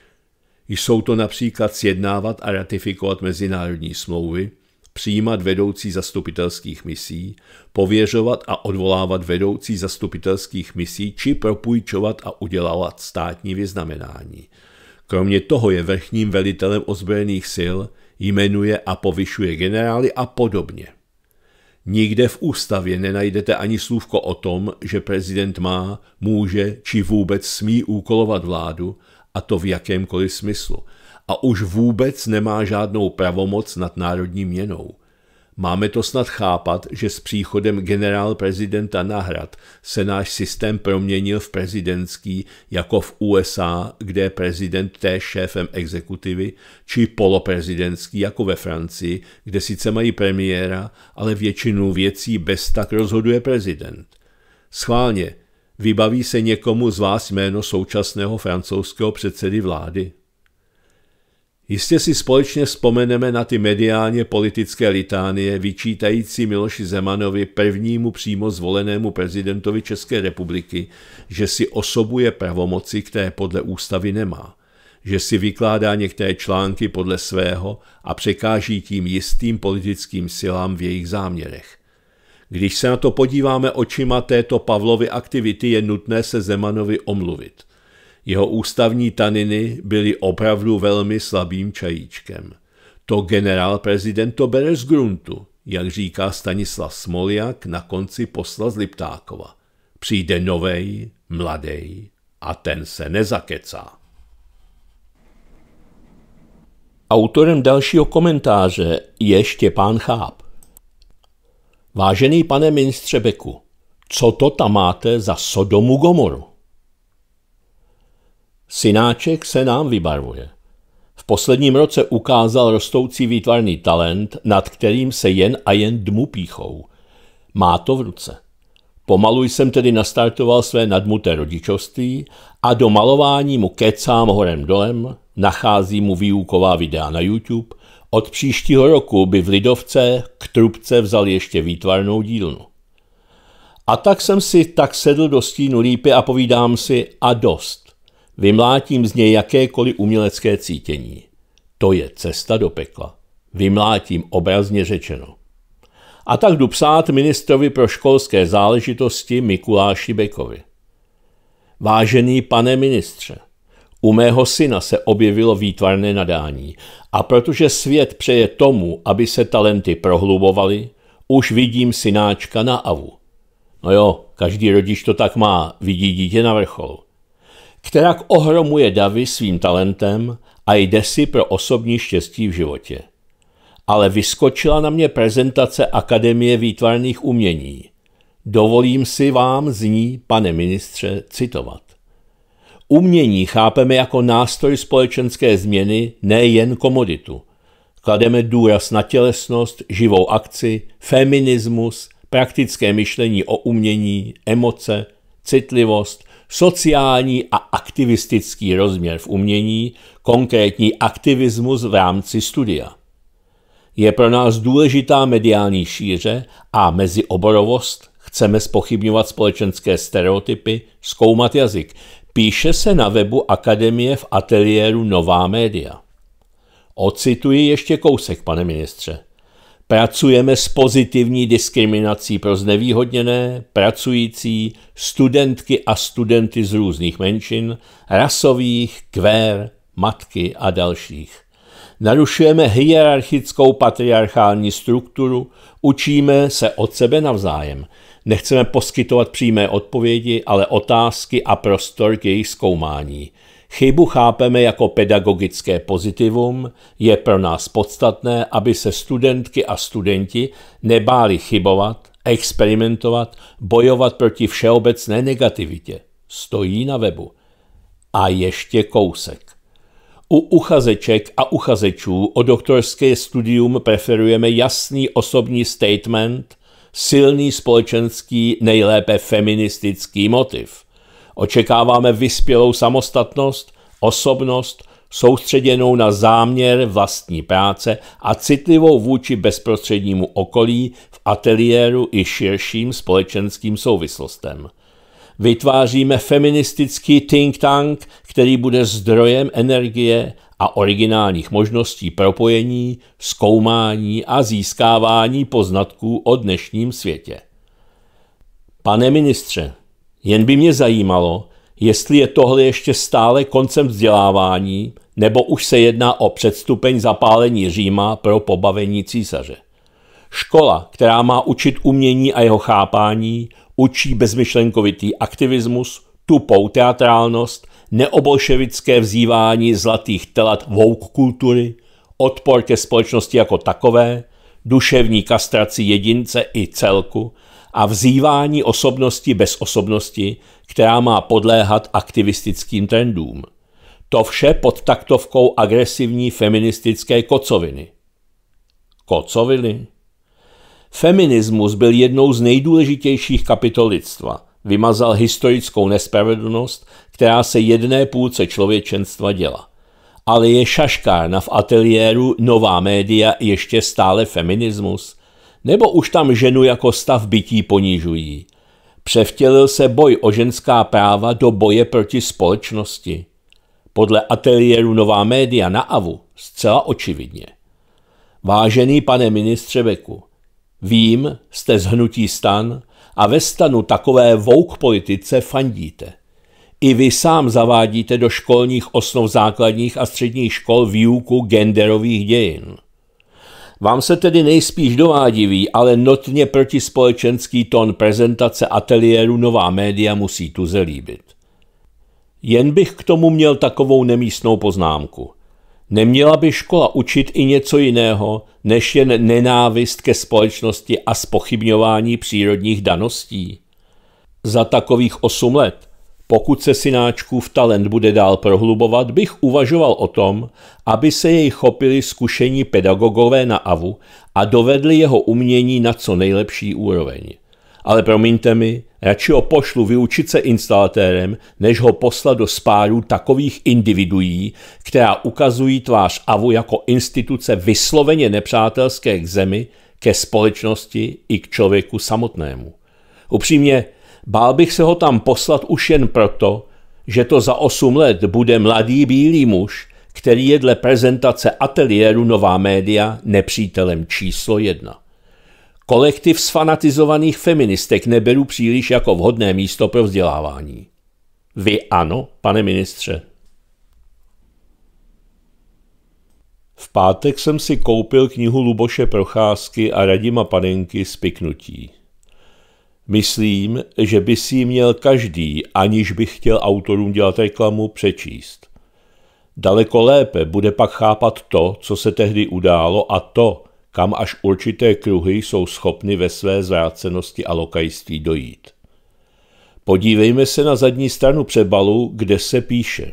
Jsou to například sjednávat a ratifikovat mezinárodní smlouvy, přijímat vedoucí zastupitelských misí, pověřovat a odvolávat vedoucí zastupitelských misí či propůjčovat a udělávat státní vyznamenání. Kromě toho je vrchním velitelem ozbrojených sil, jmenuje a povyšuje generály a podobně. Nikde v ústavě nenajdete ani slůvko o tom, že prezident má, může či vůbec smí úkolovat vládu, a to v jakémkoliv smyslu – a už vůbec nemá žádnou pravomoc nad národní měnou. Máme to snad chápat, že s příchodem generál prezidenta na hrad se náš systém proměnil v prezidentský, jako v USA, kde je prezident té šéfem exekutivy, či poloprezidentský, jako ve Francii, kde sice mají premiéra, ale většinu věcí bez tak rozhoduje prezident. Schválně, vybaví se někomu z vás jméno současného francouzského předsedy vlády? Jistě si společně vzpomeneme na ty mediálně politické litánie vyčítající Miloši Zemanovi prvnímu přímo zvolenému prezidentovi České republiky, že si osobuje pravomoci, které podle ústavy nemá, že si vykládá některé články podle svého a překáží tím jistým politickým silám v jejich záměrech. Když se na to podíváme očima této Pavlovy aktivity, je nutné se Zemanovi omluvit. Jeho ústavní taniny byly opravdu velmi slabým čajíčkem. To generál prezident to bere z gruntu, jak říká Stanislav Smoljak na konci posla z Liptákova. Přijde novej, mladej a ten se nezakecá. Autorem dalšího komentáře je Štěpán Cháp. Vážený pane ministře Beku, co to tam máte za Sodomu Gomoru? Synáček se nám vybarvuje. V posledním roce ukázal rostoucí výtvarný talent, nad kterým se jen a jen dmu píchou. Má to v ruce. Pomalu jsem tedy nastartoval své nadmuté rodičovství a do malování mu kecám horem dolem, nachází mu výuková videa na YouTube, od příštího roku by v Lidovce k trubce vzal ještě výtvarnou dílnu. A tak jsem si tak sedl do stínu lípy a povídám si a dost. Vymlátím z něj jakékoliv umělecké cítění. To je cesta do pekla. Vymlátím obrazně řečeno. A tak jdu psát ministrovi pro školské záležitosti Mikuláši Bekovi. Vážený pane ministře, u mého syna se objevilo výtvarné nadání a protože svět přeje tomu, aby se talenty prohlubovaly, už vidím synáčka na avu. No jo, každý rodič to tak má, vidí dítě na vrcholu která ohromuje davy svým talentem a jde si pro osobní štěstí v životě. Ale vyskočila na mě prezentace Akademie výtvarných umění. Dovolím si vám z ní, pane ministře, citovat. Umění chápeme jako nástroj společenské změny, nejen komoditu. Klademe důraz na tělesnost, živou akci, feminismus, praktické myšlení o umění, emoce, citlivost, sociální a aktivistický rozměr v umění, konkrétní aktivismus v rámci studia. Je pro nás důležitá mediální šíře a mezioborovost, chceme spochybňovat společenské stereotypy, zkoumat jazyk. Píše se na webu Akademie v ateliéru Nová média. Ocituji ještě kousek, pane ministře. Pracujeme s pozitivní diskriminací pro znevýhodněné, pracující, studentky a studenty z různých menšin, rasových, kvér, matky a dalších. Narušujeme hierarchickou patriarchální strukturu, učíme se od sebe navzájem. Nechceme poskytovat přímé odpovědi, ale otázky a prostor k jejich zkoumání. Chybu chápeme jako pedagogické pozitivum, je pro nás podstatné, aby se studentky a studenti nebáli chybovat, experimentovat, bojovat proti všeobecné negativitě. Stojí na webu. A ještě kousek. U uchazeček a uchazečů o doktorské studium preferujeme jasný osobní statement, silný společenský, nejlépe feministický motiv – Očekáváme vyspělou samostatnost, osobnost, soustředěnou na záměr vlastní práce a citlivou vůči bezprostřednímu okolí v ateliéru i širším společenským souvislostem. Vytváříme feministický think tank, který bude zdrojem energie a originálních možností propojení, zkoumání a získávání poznatků o dnešním světě. Pane ministře, jen by mě zajímalo, jestli je tohle ještě stále koncem vzdělávání, nebo už se jedná o předstupeň zapálení Říma pro pobavení císaře. Škola, která má učit umění a jeho chápání, učí bezmyšlenkovitý aktivismus, tupou teatrálnost, neobolševické vzývání zlatých telat vouk kultury, odpor ke společnosti jako takové, duševní kastraci jedince i celku a vzývání osobnosti bez osobnosti, která má podléhat aktivistickým trendům. To vše pod taktovkou agresivní feministické kocoviny. Kocoviny? Feminismus byl jednou z nejdůležitějších kapitol lidstva. Vymazal historickou nespravedlnost, která se jedné půlce člověčenstva děla. Ale je šaškárna v ateliéru Nová média ještě stále feminismus? Nebo už tam ženu jako stav bytí ponižují? Převtělil se boj o ženská práva do boje proti společnosti. Podle ateliéru Nová média na AVU zcela očividně. Vážený pane ministře Veku, vím, jste z hnutí stan a ve stanu takové vouk politice fandíte. I vy sám zavádíte do školních osnov základních a středních škol výuku genderových dějin. Vám se tedy nejspíš dovádivý, ale notně protispolečenský tón prezentace ateliéru Nová média musí tu zelíbit. Jen bych k tomu měl takovou nemístnou poznámku. Neměla by škola učit i něco jiného, než jen nenávist ke společnosti a spochybňování přírodních daností? Za takových osm let pokud se synáčku v talent bude dál prohlubovat, bych uvažoval o tom, aby se jej chopili zkušení pedagogové na AVU a dovedli jeho umění na co nejlepší úroveň. Ale promiňte mi, radši ho pošlu vyučit se instalatérem, než ho poslat do spáru takových individuí, která ukazují tvář AVU jako instituce vysloveně nepřátelské k zemi, ke společnosti i k člověku samotnému. Upřímně, Bál bych se ho tam poslat už jen proto, že to za 8 let bude mladý bílý muž, který je dle prezentace ateliéru Nová média nepřítelem číslo jedna. Kolektiv sfanatizovaných feministek neberu příliš jako vhodné místo pro vzdělávání. Vy ano, pane ministře. V pátek jsem si koupil knihu Luboše Procházky a Radima Panenky Spiknutí. Myslím, že by si ji měl každý, aniž by chtěl autorům dělat reklamu, přečíst. Daleko lépe bude pak chápat to, co se tehdy událo a to, kam až určité kruhy jsou schopny ve své zvrácenosti a lokajství dojít. Podívejme se na zadní stranu přebalu, kde se píše.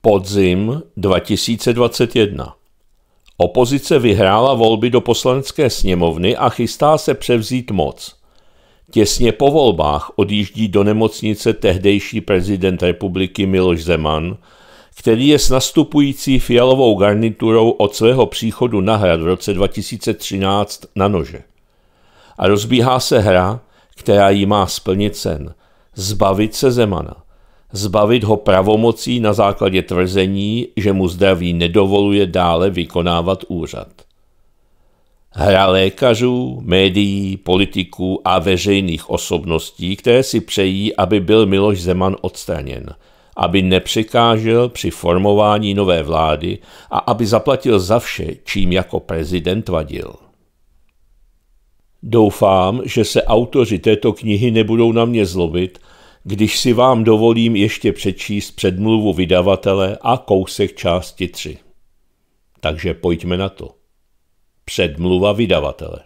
Podzim 2021 Opozice vyhrála volby do poslanecké sněmovny a chystá se převzít moc – Těsně po volbách odjíždí do nemocnice tehdejší prezident republiky Miloš Zeman, který je s nastupující fialovou garniturou od svého příchodu na hrad v roce 2013 na nože. A rozbíhá se hra, která jí má splnit sen – zbavit se Zemana. Zbavit ho pravomocí na základě tvrzení, že mu zdraví nedovoluje dále vykonávat úřad. Hra lékařů, médií, politiků a veřejných osobností, které si přejí, aby byl Miloš Zeman odstraněn, aby nepřekážel při formování nové vlády a aby zaplatil za vše, čím jako prezident vadil. Doufám, že se autoři této knihy nebudou na mě zlobit, když si vám dovolím ještě přečíst předmluvu vydavatele a kousek části 3. Takže pojďme na to. Předmluva vydavatele.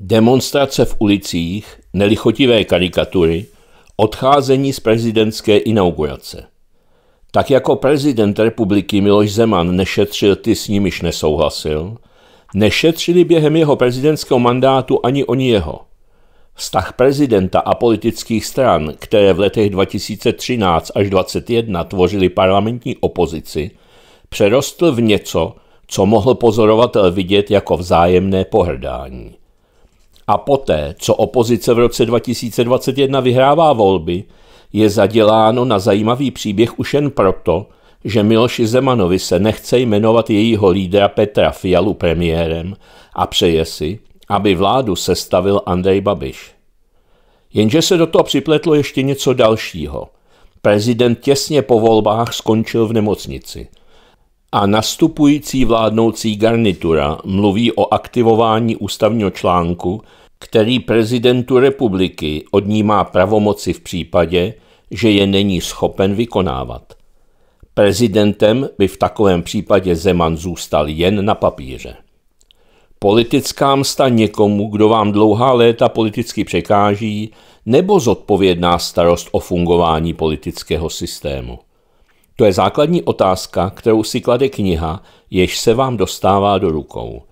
Demonstrace v ulicích, nelichotivé karikatury, odcházení z prezidentské inaugurace. Tak jako prezident republiky Miloš Zeman nešetřil ty, s nimiž nesouhlasil, nešetřili během jeho prezidentského mandátu ani oni jeho. Vztah prezidenta a politických stran, které v letech 2013 až 2021 tvořili parlamentní opozici, přerostl v něco, co mohl pozorovatel eh, vidět jako vzájemné pohrdání. A poté, co opozice v roce 2021 vyhrává volby, je zaděláno na zajímavý příběh už jen proto, že Miloši Zemanovi se nechce jmenovat jejího lídra Petra Fialu premiérem a přeje si, aby vládu sestavil Andrej Babiš. Jenže se do toho připletlo ještě něco dalšího. Prezident těsně po volbách skončil v nemocnici – a nastupující vládnoucí garnitura mluví o aktivování ústavního článku, který prezidentu republiky odnímá pravomoci v případě, že je není schopen vykonávat. Prezidentem by v takovém případě Zeman zůstal jen na papíře. Politická msta někomu, kdo vám dlouhá léta politicky překáží, nebo zodpovědná starost o fungování politického systému. To je základní otázka, kterou si klade kniha, jež se vám dostává do rukou.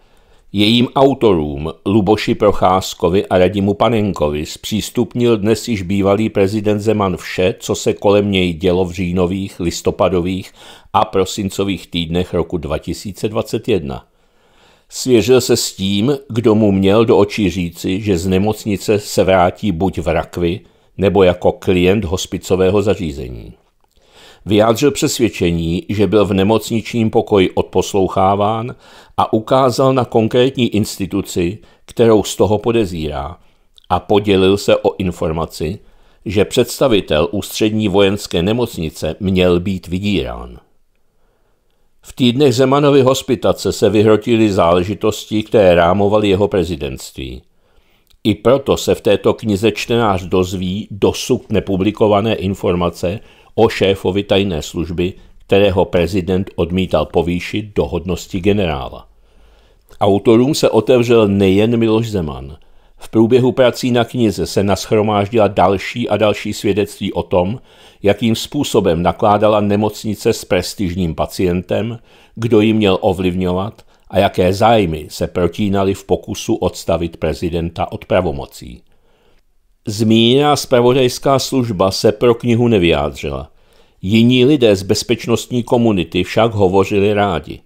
Jejím autorům Luboši Procházkovi a Radimu Panenkovi zpřístupnil dnes již bývalý prezident Zeman vše, co se kolem něj dělo v říjnových, listopadových a prosincových týdnech roku 2021. Svěřil se s tím, kdo mu měl do očí říci, že z nemocnice se vrátí buď v rakvi, nebo jako klient hospicového zařízení vyjádřil přesvědčení, že byl v nemocničním pokoji odposloucháván a ukázal na konkrétní instituci, kterou z toho podezírá, a podělil se o informaci, že představitel ústřední vojenské nemocnice měl být vydírán. V týdnech Zemanovy hospitace se vyhrotily záležitosti, které rámovaly jeho prezidentství. I proto se v této knize čtenář dozví dosud nepublikované informace, o šéfovi tajné služby, kterého prezident odmítal povýšit do hodnosti generála. Autorům se otevřel nejen Miloš Zeman. V průběhu prací na knize se nashromáždila další a další svědectví o tom, jakým způsobem nakládala nemocnice s prestižním pacientem, kdo ji měl ovlivňovat a jaké zájmy se protínaly v pokusu odstavit prezidenta od pravomocí. Zmíněná zpravodajská služba se pro knihu nevyjádřila. Jiní lidé z bezpečnostní komunity však hovořili rádi.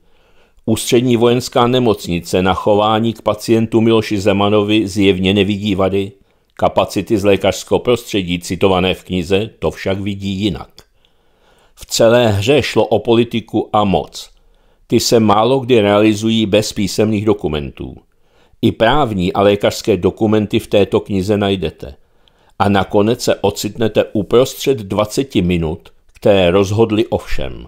Ústřední vojenská nemocnice na chování k pacientu Miloši Zemanovi zjevně nevidí vady, kapacity z lékařského prostředí citované v knize to však vidí jinak. V celé hře šlo o politiku a moc. Ty se málo kdy realizují bez písemných dokumentů. I právní a lékařské dokumenty v této knize najdete – a nakonec se ocitnete uprostřed 20 minut, které rozhodly o všem.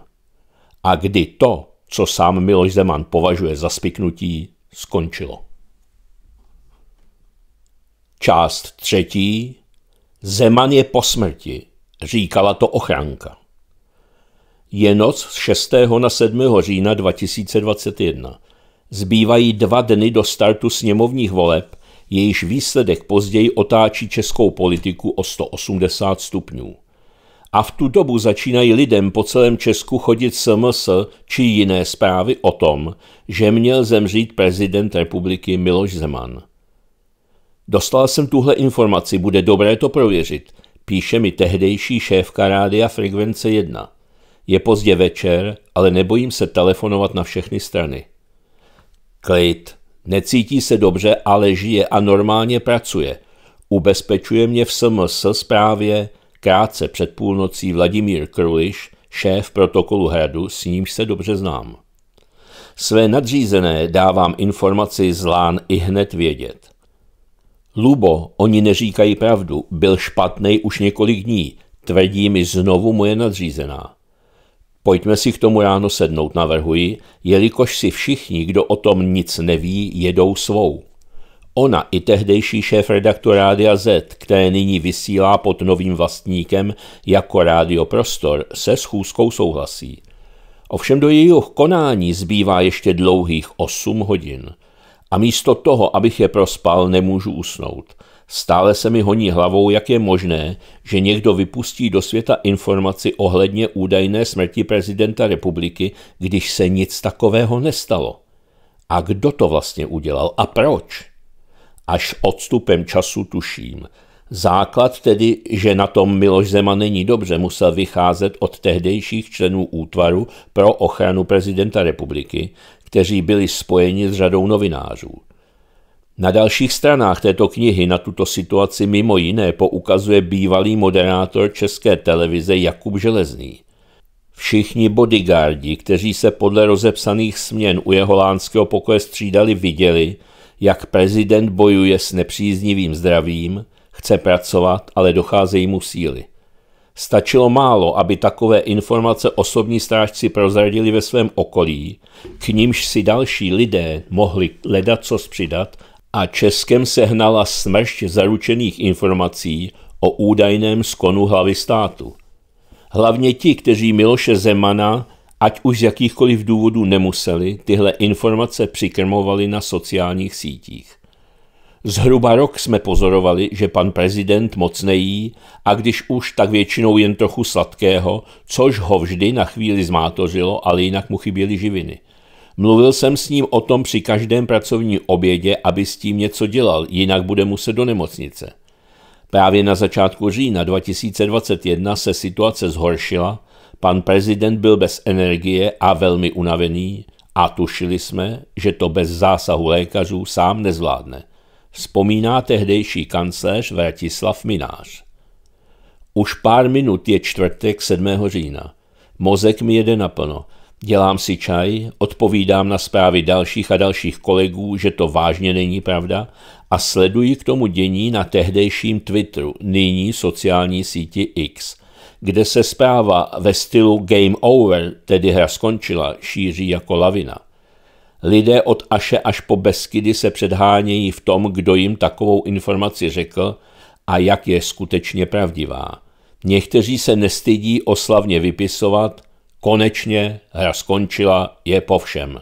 A kdy to, co sám Miloš Zeman považuje za spiknutí, skončilo. Část třetí. Zeman je po smrti, říkala to ochranka. Je noc z 6. na 7. října 2021. Zbývají dva dny do startu sněmovních voleb jejíž výsledek později otáčí českou politiku o 180 stupňů. A v tu dobu začínají lidem po celém Česku chodit SMS či jiné zprávy o tom, že měl zemřít prezident republiky Miloš Zeman. Dostal jsem tuhle informaci, bude dobré to prověřit, píše mi tehdejší šéfka rádia Frekvence 1. Je pozdě večer, ale nebojím se telefonovat na všechny strany. Klid, Necítí se dobře, ale žije a normálně pracuje. Ubezpečuje mě v SMS zprávě krátce před půlnocí Vladimír Kruliš, šéf protokolu Hradu, s nímž se dobře znám. Své nadřízené dávám informaci z Lán i hned vědět. Lubo, oni neříkají pravdu, byl špatnej už několik dní, tvrdí mi znovu moje nadřízená. Pojďme si k tomu ráno sednout, navrhuji, jelikož si všichni, kdo o tom nic neví, jedou svou. Ona i tehdejší šéf redaktor Rádia Z, které nyní vysílá pod novým vlastníkem jako Rádio Prostor, se schůzkou souhlasí. Ovšem do jejího konání zbývá ještě dlouhých 8 hodin. A místo toho, abych je prospal, nemůžu usnout – Stále se mi honí hlavou, jak je možné, že někdo vypustí do světa informaci ohledně údajné smrti prezidenta republiky, když se nic takového nestalo. A kdo to vlastně udělal a proč? Až odstupem času tuším. Základ tedy, že na tom Miloš Zema není dobře, musel vycházet od tehdejších členů útvaru pro ochranu prezidenta republiky, kteří byli spojeni s řadou novinářů. Na dalších stranách této knihy na tuto situaci mimo jiné poukazuje bývalý moderátor české televize Jakub Železný. Všichni bodyguardi, kteří se podle rozepsaných směn u jeho lánského pokoje střídali, viděli, jak prezident bojuje s nepříznivým zdravím, chce pracovat, ale docházejí mu síly. Stačilo málo, aby takové informace osobní strážci prozradili ve svém okolí, k nímž si další lidé mohli ledat co přidat a Českem sehnala smršť zaručených informací o údajném skonu hlavy státu. Hlavně ti, kteří Miloše Zemana, ať už z jakýchkoliv důvodů nemuseli, tyhle informace přikrmovali na sociálních sítích. Zhruba rok jsme pozorovali, že pan prezident moc nejí a když už, tak většinou jen trochu sladkého, což ho vždy na chvíli zmátořilo, ale jinak mu chyběly živiny – Mluvil jsem s ním o tom při každém pracovním obědě, aby s tím něco dělal, jinak bude muset do nemocnice. Právě na začátku října 2021 se situace zhoršila, pan prezident byl bez energie a velmi unavený a tušili jsme, že to bez zásahu lékařů sám nezvládne. Vzpomíná tehdejší kancléř Vratislav Minář. Už pár minut je čtvrtek 7. října. Mozek mi jede naplno. Dělám si čaj, odpovídám na zprávy dalších a dalších kolegů, že to vážně není pravda a sleduji k tomu dění na tehdejším Twitteru, nyní sociální síti X, kde se zpráva ve stylu game over, tedy hra skončila, šíří jako lavina. Lidé od Aše až po Beskydy se předhánějí v tom, kdo jim takovou informaci řekl a jak je skutečně pravdivá. Někteří se nestydí oslavně vypisovat – Konečně hra skončila, je po všem.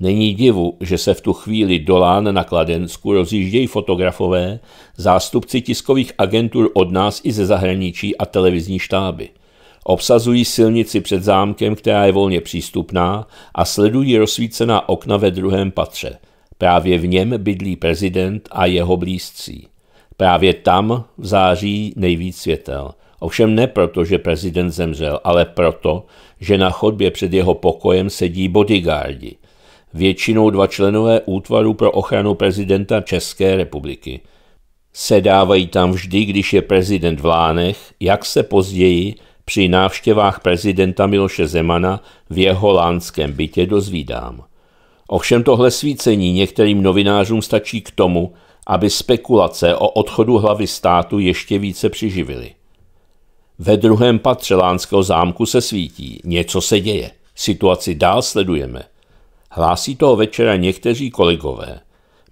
Není divu, že se v tu chvíli dolán na Kladensku rozjíždějí fotografové, zástupci tiskových agentur od nás i ze zahraničí a televizní štáby. Obsazují silnici před zámkem, která je volně přístupná a sledují rozsvícená okna ve druhém patře. Právě v něm bydlí prezident a jeho blízcí. Právě tam v září nejvíc světel. Ovšem ne proto, že prezident zemřel, ale proto, že na chodbě před jeho pokojem sedí bodyguardi, většinou dva členové útvaru pro ochranu prezidenta České republiky. Sedávají tam vždy, když je prezident v Lánech, jak se později při návštěvách prezidenta Miloše Zemana v jeho lánském bytě dozvídám. Ovšem tohle svícení některým novinářům stačí k tomu, aby spekulace o odchodu hlavy státu ještě více přiživily. Ve druhém patře Lánského zámku se svítí. Něco se děje. Situaci dál sledujeme. Hlásí toho večera někteří kolegové.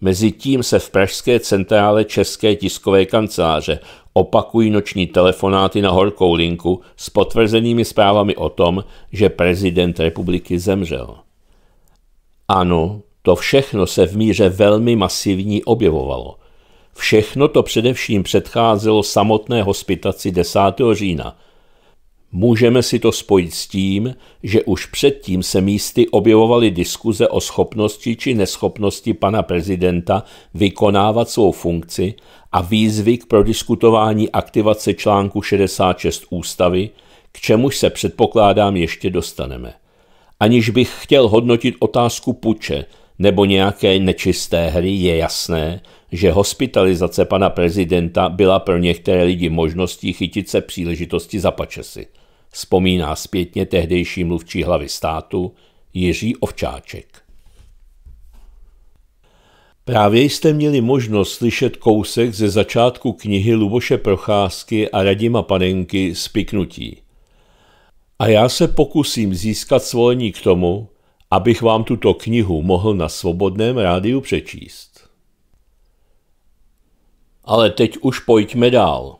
Mezitím se v pražské centrále České tiskové kanceláře opakují noční telefonáty na horkou linku s potvrzenými zprávami o tom, že prezident republiky zemřel. Ano, to všechno se v míře velmi masivní objevovalo. Všechno to především předcházelo samotné hospitaci 10. října. Můžeme si to spojit s tím, že už předtím se místy objevovaly diskuze o schopnosti či neschopnosti pana prezidenta vykonávat svou funkci a výzvy k prodiskutování aktivace článku 66 ústavy, k čemuž se předpokládám ještě dostaneme. Aniž bych chtěl hodnotit otázku puče nebo nějaké nečisté hry, je jasné, že hospitalizace pana prezidenta byla pro některé lidi možností chytit se příležitosti za pačesy. Vzpomíná zpětně tehdejší mluvčí hlavy státu Jiří Ovčáček. Právě jste měli možnost slyšet kousek ze začátku knihy Luboše Procházky a Radima Panenky Spiknutí. A já se pokusím získat svolení k tomu, abych vám tuto knihu mohl na svobodném rádiu přečíst. Ale teď už pojďme dál.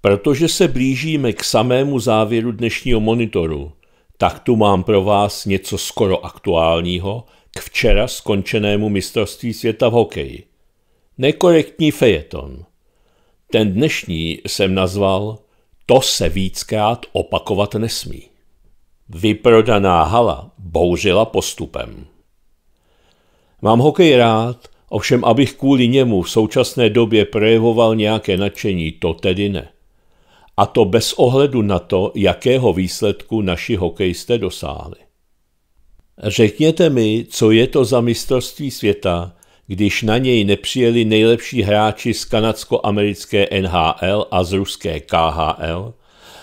Protože se blížíme k samému závěru dnešního monitoru, tak tu mám pro vás něco skoro aktuálního k včera skončenému mistrovství světa v hokeji. Nekorektní fejeton. Ten dnešní jsem nazval To se víckrát opakovat nesmí. Vyprodaná hala bouřila postupem. Mám hokej rád Ovšem, abych kvůli němu v současné době projevoval nějaké nadšení, to tedy ne. A to bez ohledu na to, jakého výsledku naši hokejisté dosáhli. Řekněte mi, co je to za mistrovství světa, když na něj nepřijeli nejlepší hráči z kanadsko-americké NHL a z ruské KHL,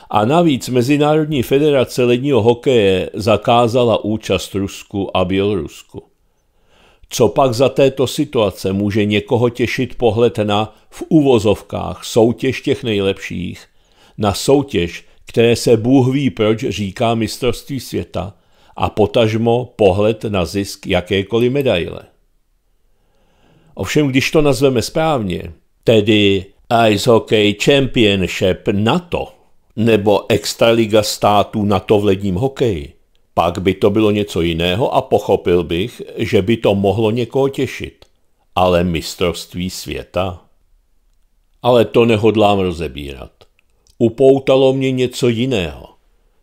a navíc Mezinárodní federace ledního hokeje zakázala účast Rusku a Bělorusku. Co pak za této situace může někoho těšit pohled na, v uvozovkách, soutěž těch nejlepších, na soutěž, které se Bůh ví proč říká mistrovství světa a potažmo pohled na zisk jakékoliv medaile. Ovšem, když to nazveme správně, tedy Ice Hockey Championship NATO nebo Extraliga států NATO v ledním hokeji, pak by to bylo něco jiného a pochopil bych, že by to mohlo někoho těšit. Ale mistrovství světa? Ale to nehodlám rozebírat. Upoutalo mě něco jiného.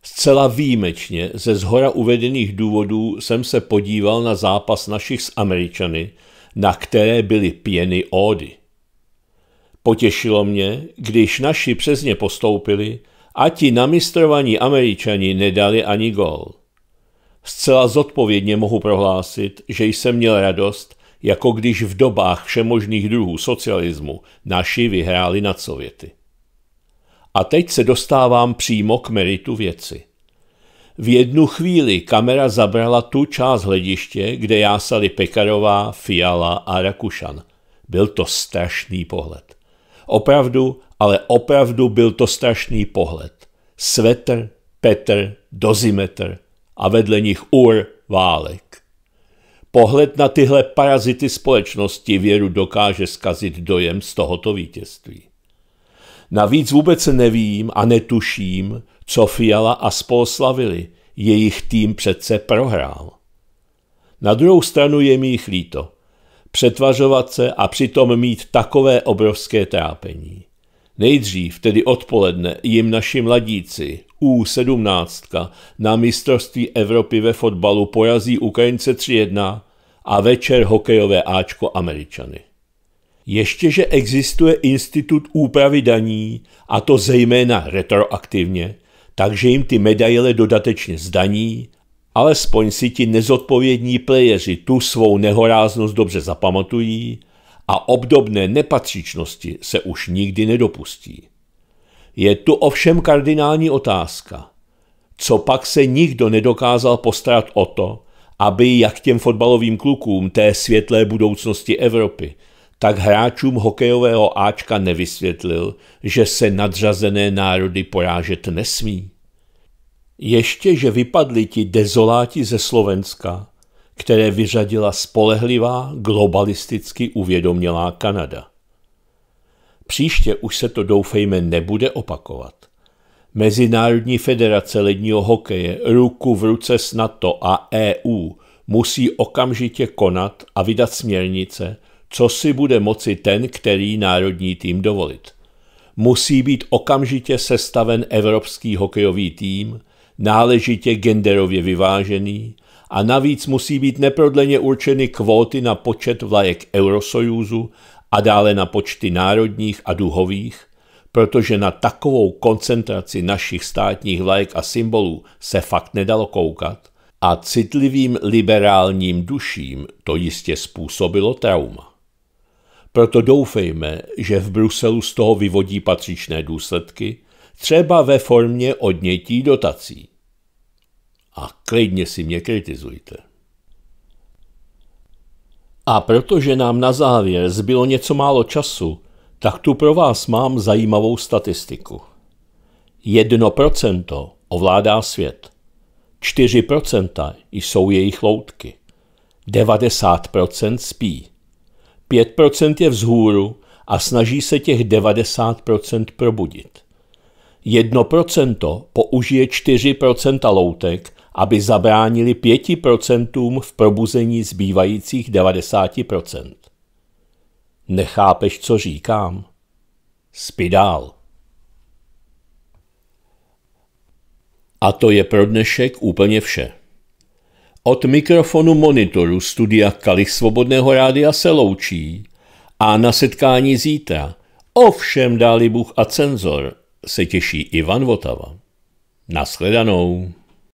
Zcela výjimečně ze zhora uvedených důvodů jsem se podíval na zápas našich s Američany, na které byly pěny ódy. Potěšilo mě, když naši přesně postoupili a ti namistrovaní Američani nedali ani gol. Zcela zodpovědně mohu prohlásit, že jsem měl radost, jako když v dobách všemožných druhů socialismu naši vyhráli nad Sověty. A teď se dostávám přímo k meritu věci. V jednu chvíli kamera zabrala tu část hlediště, kde jásali Pekarová, Fiala a Rakušan. Byl to strašný pohled. Opravdu, ale opravdu byl to strašný pohled. Svetr, Petr, dozimetr, a vedle nich Ur válek. Pohled na tyhle parazity společnosti věru dokáže zkazit dojem z tohoto vítězství. Navíc vůbec nevím a netuším, co Fiala a spol slavili. Jejich tým přece prohrál. Na druhou stranu je mých líto. Přetvařovat se a přitom mít takové obrovské trápení. Nejdřív, tedy odpoledne, jim naši mladíci U17 na mistrovství Evropy ve fotbalu pojazí Ukrajince 3-1 a večer hokejové Ačko Američany. Ještě, že existuje institut úpravy daní, a to zejména retroaktivně, takže jim ty medaile dodatečně zdaní, alespoň si ti nezodpovědní plejeři tu svou nehoráznost dobře zapamatují a obdobné nepatřičnosti se už nikdy nedopustí. Je tu ovšem kardinální otázka. Co pak se nikdo nedokázal postarat o to, aby jak těm fotbalovým klukům té světlé budoucnosti Evropy, tak hráčům hokejového Ačka nevysvětlil, že se nadřazené národy porážet nesmí. Ještě, že vypadli ti dezoláti ze Slovenska, které vyřadila spolehlivá, globalisticky uvědomělá Kanada. Příště už se to doufejme nebude opakovat. Mezinárodní federace ledního hokeje ruku v ruce s NATO a EU musí okamžitě konat a vydat směrnice, co si bude moci ten, který národní tým dovolit. Musí být okamžitě sestaven evropský hokejový tým, náležitě genderově vyvážený, a navíc musí být neprodleně určeny kvóty na počet vlajek Eurosojuzu a dále na počty národních a duhových, protože na takovou koncentraci našich státních vlajek a symbolů se fakt nedalo koukat a citlivým liberálním duším to jistě způsobilo trauma. Proto doufejme, že v Bruselu z toho vyvodí patřičné důsledky, třeba ve formě odnětí dotací a klidně si mě kritizujte. A protože nám na závěr zbylo něco málo času, tak tu pro vás mám zajímavou statistiku. Jedno procento ovládá svět. 4% jsou jejich loutky. 90% spí. 5% je vzhůru a snaží se těch 90% probudit. 1% použije 4% loutek aby zabránili 5% v probuzení zbývajících 90%. Nechápeš, co říkám? Spidál. A to je pro dnešek úplně vše. Od mikrofonu monitoru studia Kalich Svobodného rádia se loučí a na setkání zítra, ovšem dáli Bůh a cenzor, se těší Ivan Votava. Naschledanou.